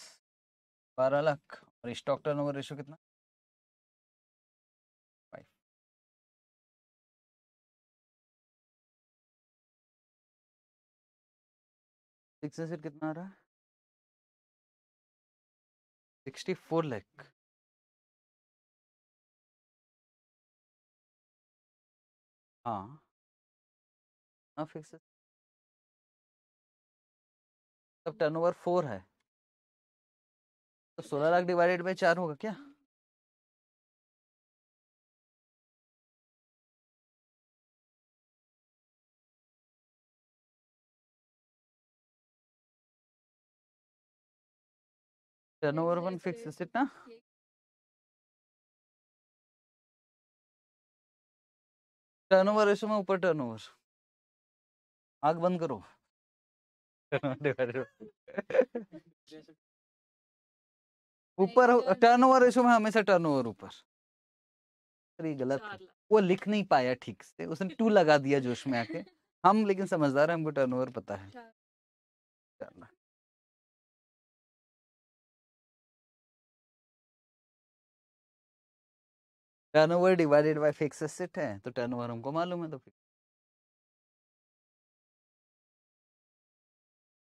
बारह लाख और स्टॉक टर्न ओवर रेशो कितना सिक्स कितना आ रहा सिक्सटी फोर लैख हाँ हाँ फिक्स तब टर्नओवर फोर है तो सोलह लाख डिवाइडेड बाई चार होगा क्या turnover one fix is it na over इसमें ऊपर टर्नओवर आग बंद करो ऊपर टर्नओवर रेशो में हमेशा टर्नओवर ऊपर गलत वो लिख नहीं पाया ठीक से उसने टू लगा दिया जोश में आके हम लेकिन समझदार है हमको टर्नओवर पता है turn turnover divided by fix asset है तो टर्नओवर हमको मालूम है तो फिक्स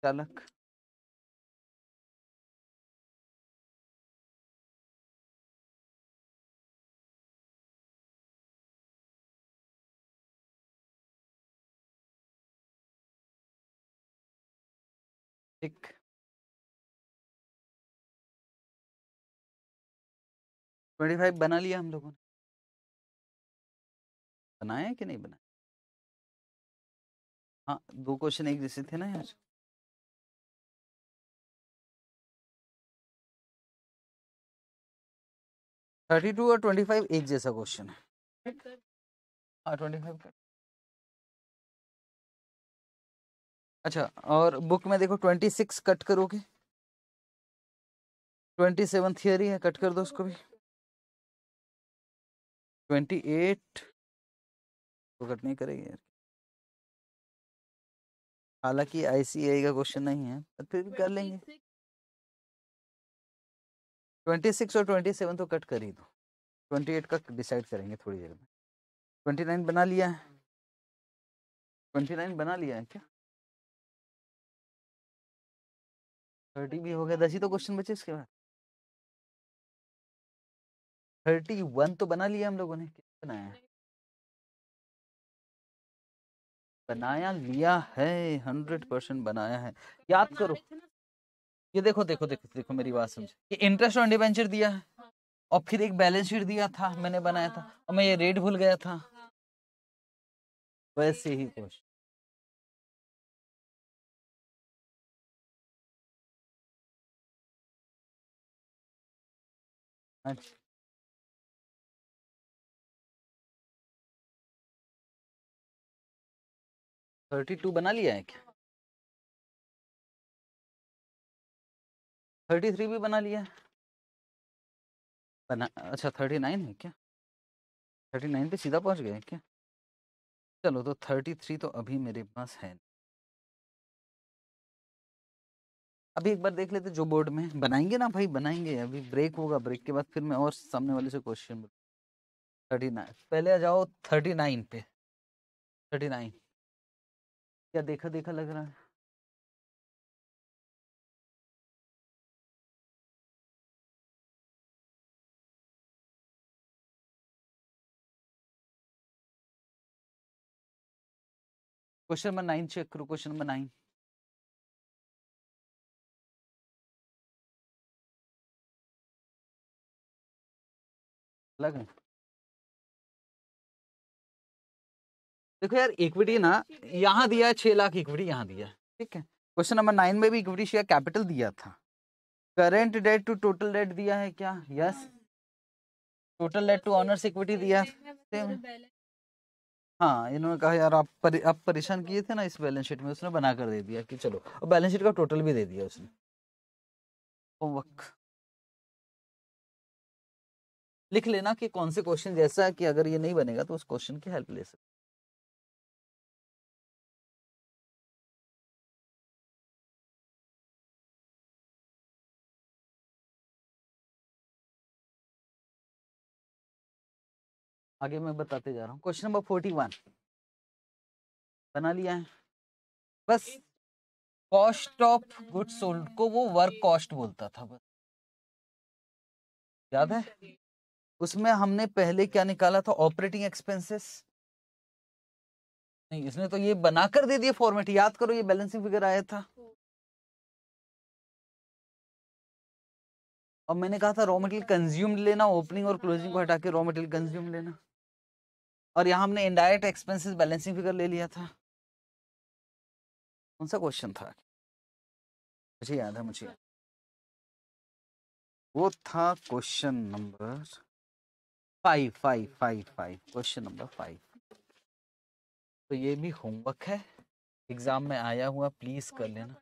चालक एक ट्वेंटी फाइव बना लिया हम लोगों ने बनाया कि नहीं बनाया हाँ दो क्वेश्चन एक जैसे थे ना यहाँ थर्टी टू और ट्वेंटी फाइव एक जैसा क्वेश्चन है हाँ, अच्छा और बुक में देखो ट्वेंटी सिक्स कट करोगे ट्वेंटी सेवन थियरी है कट कर दो उसको भी ट्वेंटी एट तो कट नहीं करेगी यार हालांकि आईसीआई का क्वेश्चन नहीं है फिर भी कर लेंगे ट्वेंटी सिक्स और ट्वेंटी सेवन तो कट कर ही दो ट्वेंटी एट का डिसाइड करेंगे थोड़ी देर में ट्वेंटी नाइन बना लिया है ट्वेंटी नाइन बना लिया है क्या थर्टी भी हो गया दस ही तो क्वेश्चन बचे इसके बाद थर्टी वन तो बना लिया हम लोगों ने क्या बनाया बनाया लिया है हंड्रेड परसेंट बनाया है याद करो ये देखो देखो देखो देखो मेरी बात समझ ये इंटरेस्ट ऑन डिवेंचर दिया है और फिर एक बैलेंस शीट दिया था मैंने बनाया था और मैं ये रेट भूल गया था वैसे ही कुछ अच्छा थर्टी टू बना लिया है क्या थर्टी थ्री भी बना लिया बना अच्छा थर्टी नाइन है क्या थर्टी नाइन पे सीधा पहुंच गया क्या चलो तो थर्टी थ्री तो अभी मेरे पास है अभी एक बार देख लेते जो बोर्ड में बनाएंगे ना भाई बनाएंगे अभी ब्रेक होगा ब्रेक के बाद फिर मैं और सामने वाले से क्वेश्चन थर्टी नाइन पहले आ जाओ थर्टी नाइन पे थर्टी नाइन क्या देखा देखा लग रहा है क्वेश्चन नंबर नाइन चेक करो क्वेश्चन नंबर नाइन अलग देखो यार इक्विटी ना यहाँ दिया है छह लाख इक्विटी यहाँ दिया है ठीक है क्वेश्चन नंबर नाइन में भी इक्विटी शेयर कैपिटल दिया था current debt to total debt दिया है क्या yes total debt to owners equity दिया सेम हाँ इन्होंने कहा यार आप पर, आप परेशान किए थे ना इस बैलेंस शीट में उसने बना कर दे दिया कि चलो और बैलेंस शीट का टोटल भी दे दिया उसने होमवर्क लिख लेना कि कौन से क्वेश्चन जैसा है कि अगर ये नहीं बनेगा तो उस क्वेश्चन की हेल्प ले सकते आगे मैं बताते जा रहा हूँ क्वेश्चन नंबर फोर्टी वन बना लिया है बस कॉस्ट ऑफ गुड सोल्ड को वो वर्क कॉस्ट बोलता था बस याद है अच्छा, उसमें हमने पहले क्या निकाला था ऑपरेटिंग एक्सपेंसेस नहीं इसने तो ये बनाकर दे दिया फॉर्मेट याद करो ये बैलेंसिंग फिगर आया था और मैंने कहा था रॉ मेटेरियल कंज्यूम लेना ओपनिंग और क्लोजिंग को हाँ। हटा के रॉ मेटेरियल कंज्यूम लेना और यहाँ हमने इनडायरेक्ट एक्सपेंसेस बैलेंसिंग फिगर ले लिया था कौन सा क्वेश्चन था मुझे याद है मुझे वो था question number five five five five question number five तो ये भी होमवर्क है एग्जाम में आया हुआ प्लीज कर लेना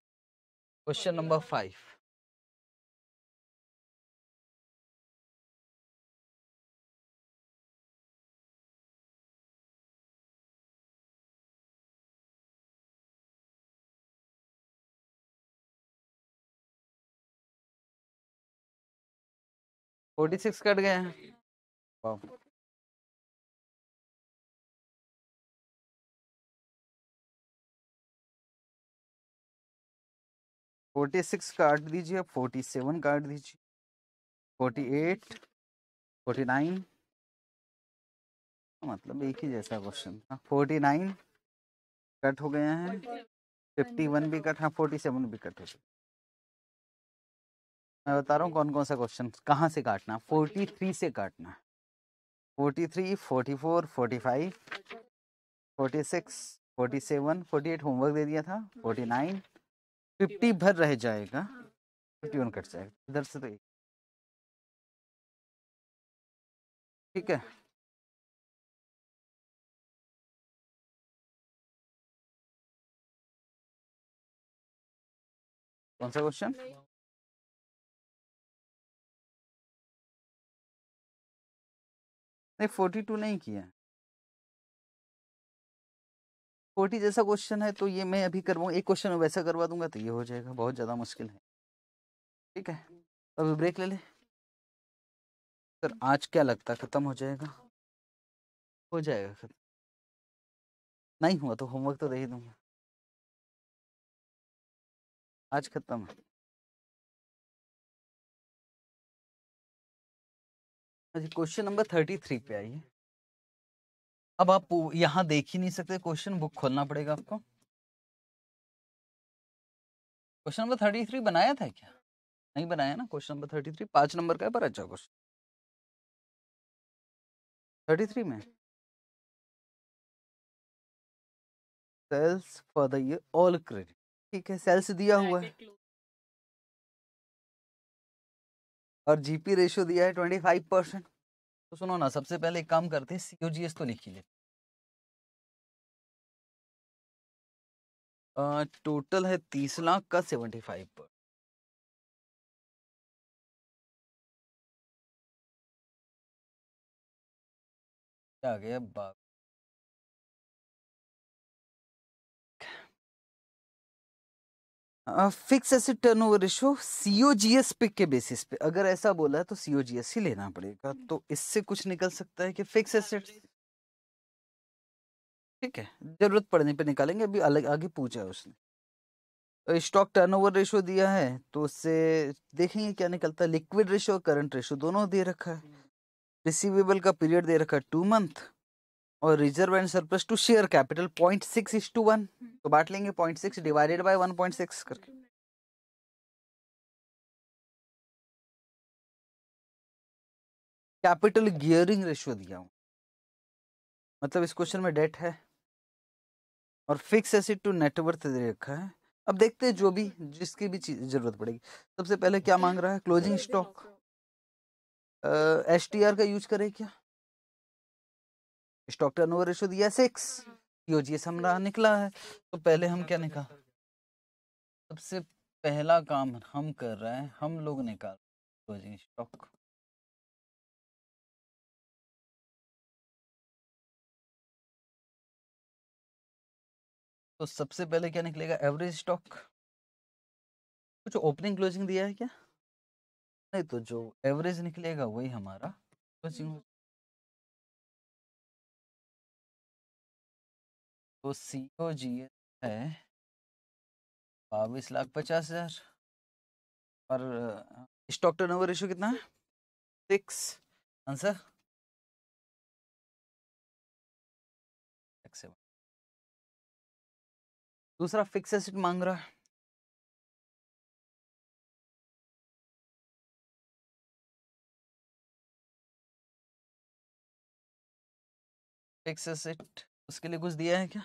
question number five forty six cut गए फोर्टी सिक्स काट दीजिए फोर्टी सेवन काट दीजिए फोर्टी एट फोर्टी नाइन मतलब एक ही जैसा क्वेश्चन था फोर्टी नाइन कट हो गए हैं फिफ्टी वन भी कट हाँ फोर्टी सेवन भी कट हो गया मैं बता रहा हूँ कौन कौन सा क्वेश्चन कहाँ से काटना फोर्टी थ्री से काटना forty three forty four forty five forty six forty seven forty eight homework दे दिया था फोर्टी नाइन फिफ्टी भर रह जाएगा फिफ्टी वन कट जाएगा इधर से तो एक ठीक है कौन सा क्वेश्चन नहीं फोर्टी टू नहीं किया फोर्टी जैसा क्वेश्चन है तो ये मैं अभी करवाऊँ एक क्वेश्चन वैसा करवा दूंगा तो ये हो जाएगा बहुत ज़्यादा मुश्किल है ठीक है अभी ब्रेक ले ले सर आज क्या लगता है ख़त्म हो जाएगा हो जाएगा खत्म नहीं हुआ तो होमवर्क तो दे ही दूंगा आज ख़त्म है अच्छा क्वेश्चन नंबर थर्टी थ्री पे आइए अब आप यहाँ देख ही नहीं सकते क्वेश्चन बुक खोलना पड़ेगा आपको क्वेश्चन नंबर थर्टी थ्री बनाया था क्या नहीं बनाया ना क्वेश्चन नंबर थर्टी थ्री पाँच नंबर का है पर अच्छा क्वेश्चन थर्टी थ्री में sales for the year all credit ठीक है सेल्स दिया हुआ है और जीपी रेशियो दिया है ट्वेंटी फाइव परसेंट तो सुनो ना सबसे पहले एक काम करते हैं सीओजीएस तो लिखी लेते टोटल है तीस लाख का सेवेंटी फाइव पर क्या आ गया बाप fix turn over ratio COGS पिक के बेसिस पे अगर ऐसा बोला है तो सीओजीएस ही लेना पड़ेगा हम्म। तो इससे कुछ निकल सकता है कि फिक्स एसिड हाँ ठीक है जरूरत पड़ने पे निकालेंगे अभी अलग आगे पूछा है उसने स्टॉक टर्नओवर रेशो दिया है तो उससे देखेंगे क्या निकलता है लिक्विड रेशो और करंट रेशो दोनों दे रखा है रिसीवेबल हम्म। का पीरियड दे रखा है टू मंथ और reserve and surplus to share capital point six is to one तो बांट लेंगे point six divided by one point six करके कैपिटल गियरिंग रेशियो दिया हूँ मतलब इस क्वेश्चन में डेट है और फिक्स एसिड टू नेटवर्थ दे रखा है अब देखते हैं जो भी जिसकी भी चीज जरूरत पड़ेगी सबसे पहले क्या hmm. मांग रहा है closing stock S T R का यूज करें क्या स्टॉक टर्न ओवर रेशो दिया सिक्स हम्म। यूजीएस हमारा निकला है तो पहले हम क्या निकाल सबसे पहला काम हम कर रहे हैं हम लोग निकाल क्लोजिंग स्टॉक तो सबसे पहले क्या निकलेगा एवरेज स्टॉक कुछ ओपनिंग क्लोजिंग दिया है क्या नहीं तो जो एवरेज निकलेगा वही हमारा क्लोजिंग तो सी ओ जी एस है बावीस लाख पचास हज़ार और स्टॉक ओवर रेशो कितना है सिक्स आंसर दूसरा फिक्स एसिड मांग रहा है फिक्स एसिड उसके लिए कुछ दिया है क्या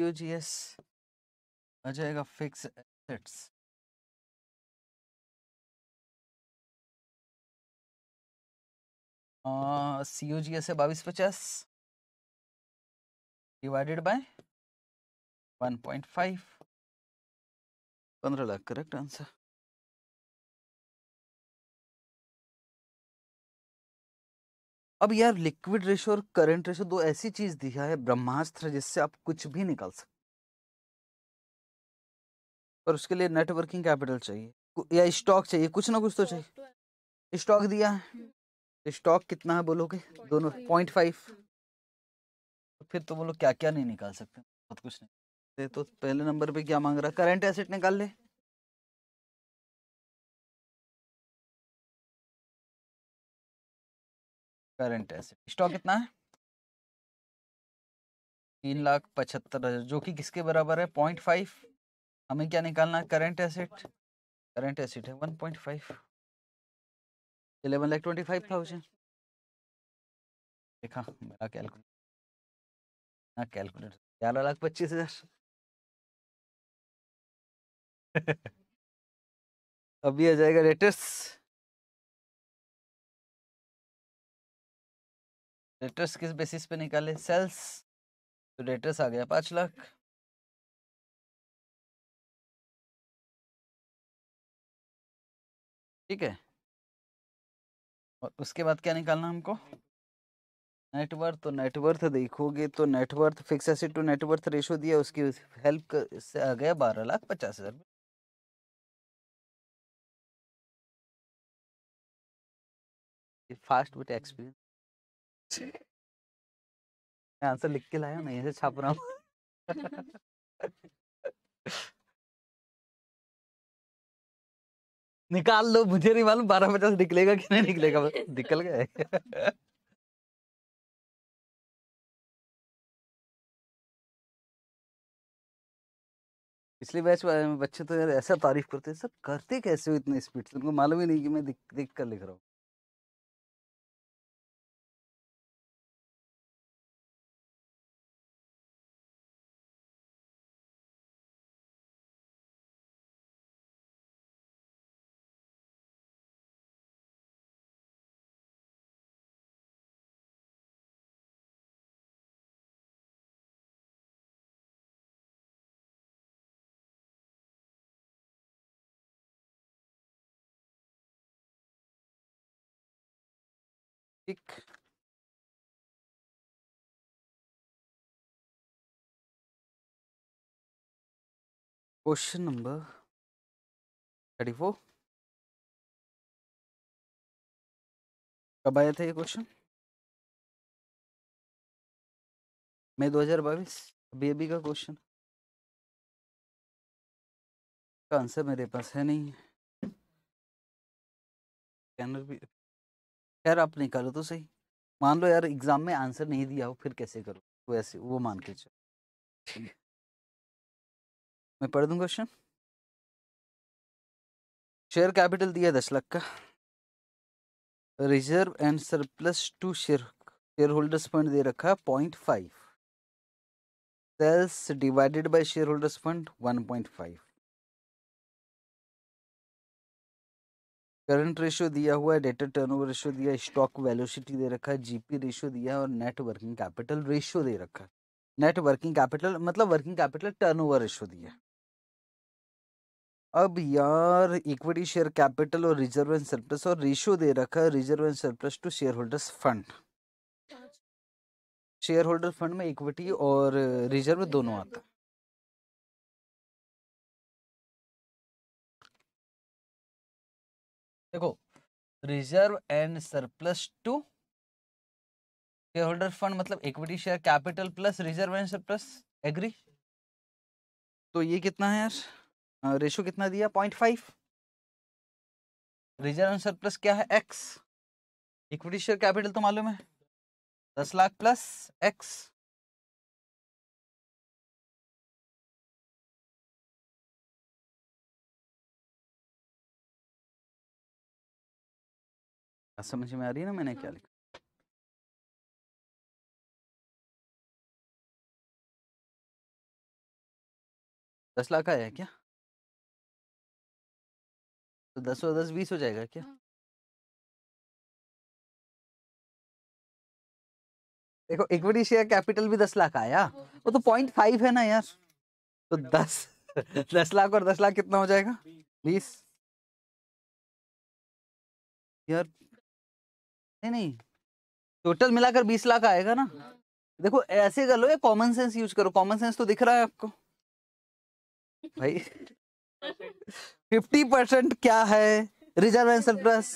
यू जी एस आ जाएगा fix assets C U G S है बाईस पचास divided by one point five पंद्रह लाख करेक्ट आंसर अब यार लिक्विड रेशो और करंट रेशो दो ऐसी चीज दिया है ब्रह्मास्त्र जिससे आप कुछ भी निकाल सकते पर उसके लिए नेटवर्किंग कैपिटल चाहिए या स्टॉक चाहिए कुछ ना कुछ तो, तो चाहिए स्टॉक दिया है हम्म। स्टॉक कितना है बोलोगे दोनों पॉइंट फाइव हम्म। तो फिर तो बोलो क्या क्या नहीं निकाल सकते बहुत कुछ नहीं तो पहले नंबर पे क्या मांग रहा करंट एसेट निकाल ले करंट एसेट स्टॉक कितना है तीन लाख पचहत्तर हजार जो कि किसके बराबर है पॉइंट फाइव हमें क्या निकालना है करंट एसेट करंट एसेट है one point five eleven lakh twenty five thousand देखा मेरा कैलकुलेट ना कैलकुलेट ग्यारह लाख पच्चीस हजार अभी आ जाएगा लेटेस्ट डेटर्स किस बेसिस पे निकाले सेल्स तो डेटर्स आ गया पाँच लाख ठीक है और उसके बाद क्या निकालना हमको नेटवर्थ तो नेटवर्थ देखोगे तो net worth fix asset to net worth ratio दिया उसकी हेल्प से आ गया बारह लाख पचास हज़ार फास्ट विथ एक्सपीरियंस मैं आंसर लिख के लाया ना ऐसे छाप रहा हूँ निकाल लो मुझे नहीं मालूम बारह पचास निकलेगा कि नहीं निकलेगा निकल गए पिछले बैच में बच्चे तो यार ऐसा तारीफ करते हैं सर करते कैसे हो इतने स्पीड से उनको मालूम ही नहीं कि मैं दिख दिख कर लिख रहा हूँ tick question number 34 कब आया था ये क्वेश्चन मई दो हजार बाईस अभी अभी का क्वेश्चन का आंसर मेरे पास है नहीं स्कैनर भी यार आप निकालो तो सही मान लो यार एग्ज़ाम में आंसर नहीं दिया हो फिर कैसे करो तो ऐसे वो मान के चलो मैं पढ़ दू क्वेश्चन शेयर कैपिटल दिया दस लाख का reserve and surplus to share shareholders fund दे रखा point five sales divided by shareholders fund one point five current ratio दिया हुआ है टर्न टर्नओवर रेशियो दिया है स्टॉक वैल्यूसिटी दे रखा है जीपी रेशियो दिया है और नेट वर्किंग कैपिटल रेशियो दे रखा है नेट वर्किंग कैपिटल मतलब वर्किंग कैपिटल टर्नओवर रेशियो दिया अब यार इक्विटी शेयर कैपिटल और रिजर्व एंड सरप्लस और रेशियो दे रखा है reserve and surplus to shareholders fund अच्छा। शेयर होल्डर फंड में इक्विटी और रिजर्व दोनों आता है देखो reserve and surplus to shareholder fund मतलब equity share capital plus reserve and surplus agree तो ये कितना है यार रेशो कितना दिया point five reserve and surplus क्या है एक्स इक्विटी शेयर कैपिटल तो मालूम है दस लाख प्लस एक्स समझ में आ रही है ना मैंने क्या हाँ। लिखा दस लाख आया क्या तो दस और दस बीस हो जाएगा क्या हाँ। देखो इक्विटी शेयर कैपिटल भी दस लाख आया वो तो पॉइंट फाइव है ना यार हाँ। तो दस दस लाख और दस लाख कितना हो जाएगा बीस यार नहीं नहीं टोटल मिलाकर बीस लाख आएगा ना देखो ऐसे कर लो ये कॉमन सेंस यूज करो कॉमन सेंस तो दिख रहा है आपको भाई फिफ्टी परसेंट क्या है रिजर्व एंसर प्लस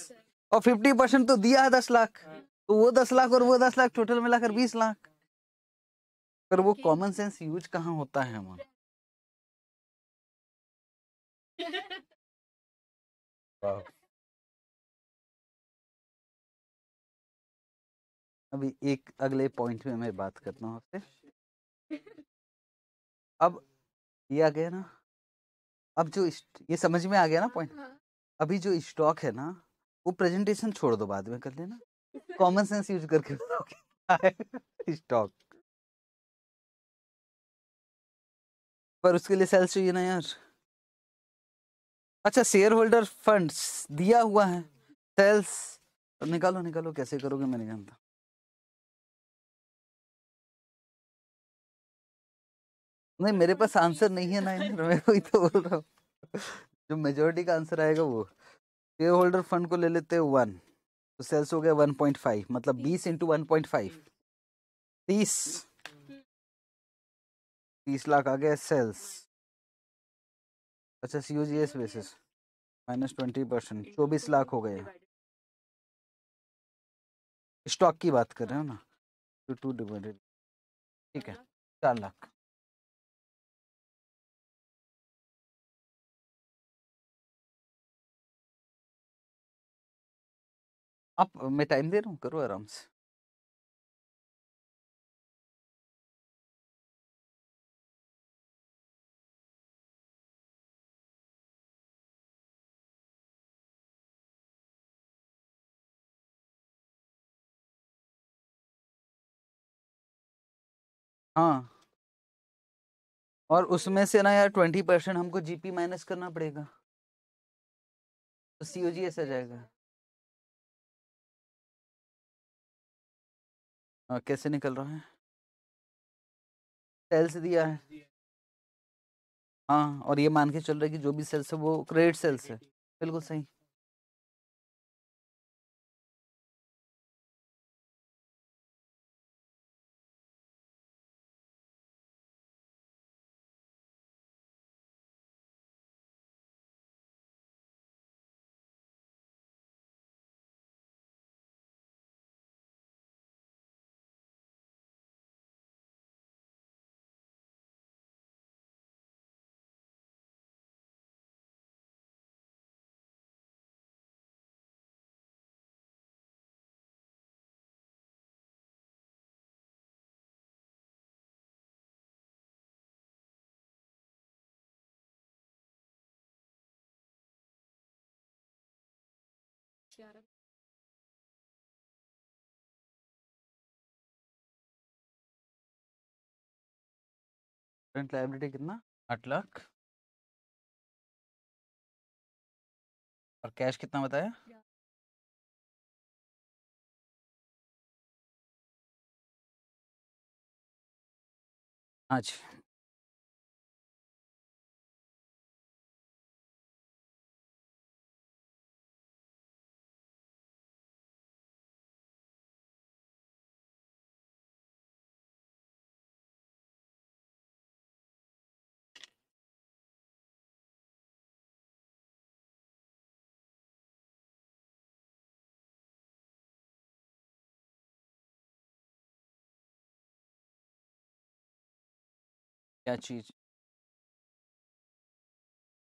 और फिफ्टी परसेंट तो दिया है दस लाख तो वो दस लाख और वो दस लाख टोटल मिलाकर बीस लाख पर वो कॉमन सेंस यूज कहाँ होता है हमारा wow. अभी एक अगले पॉइंट में मैं बात करता हूँ आपसे अब ये आ गया ना अब जो ये समझ में आ गया ना पॉइंट हाँ। अभी जो स्टॉक है ना वो प्रेजेंटेशन छोड़ दो बाद में कर लेना कॉमन सेंस यूज करके स्टॉक पर उसके लिए सेल्स चाहिए ना यार अच्छा शेयर होल्डर फंड्स दिया हुआ है सेल्स निकालो निकालो कैसे करोगे मैं नहीं जानता नहीं मेरे पास आंसर नहीं है ना मैं वही तो बोल रहा हूँ जो मेजोरिटी का आंसर आएगा वो शेयर होल्डर फंड को ले लेते हैं वन तो सेल्स हो गया वन पॉइंट फाइव मतलब बीस इंटू वन पॉइंट फाइव तीस हम्म। तीस लाख आ गया सेल्स अच्छा C U G S basis minus twenty percent चौबीस लाख हो गए स्टॉक की बात कर रहे हो ना टू टू डिवाइडेड ठीक है हाँ। चार लाख आप मैं टाइम दे रहा हूँ करो आराम से हाँ। और उसमें से ना यार ट्वेंटी परसेंट हमको जीपी माइनस करना पड़ेगा। तो सीओजीएस आ जाएगा। आ, कैसे निकल रहा है सेल्स दिया है हाँ और ये मान के चल रहा है कि जो भी सेल्स है वो क्रेडिट सेल्स है बिल्कुल सही ग्यारह करंट लाइबिलिटी कितना आठ लाख और कैश कितना बताया अच्छा क्या चीज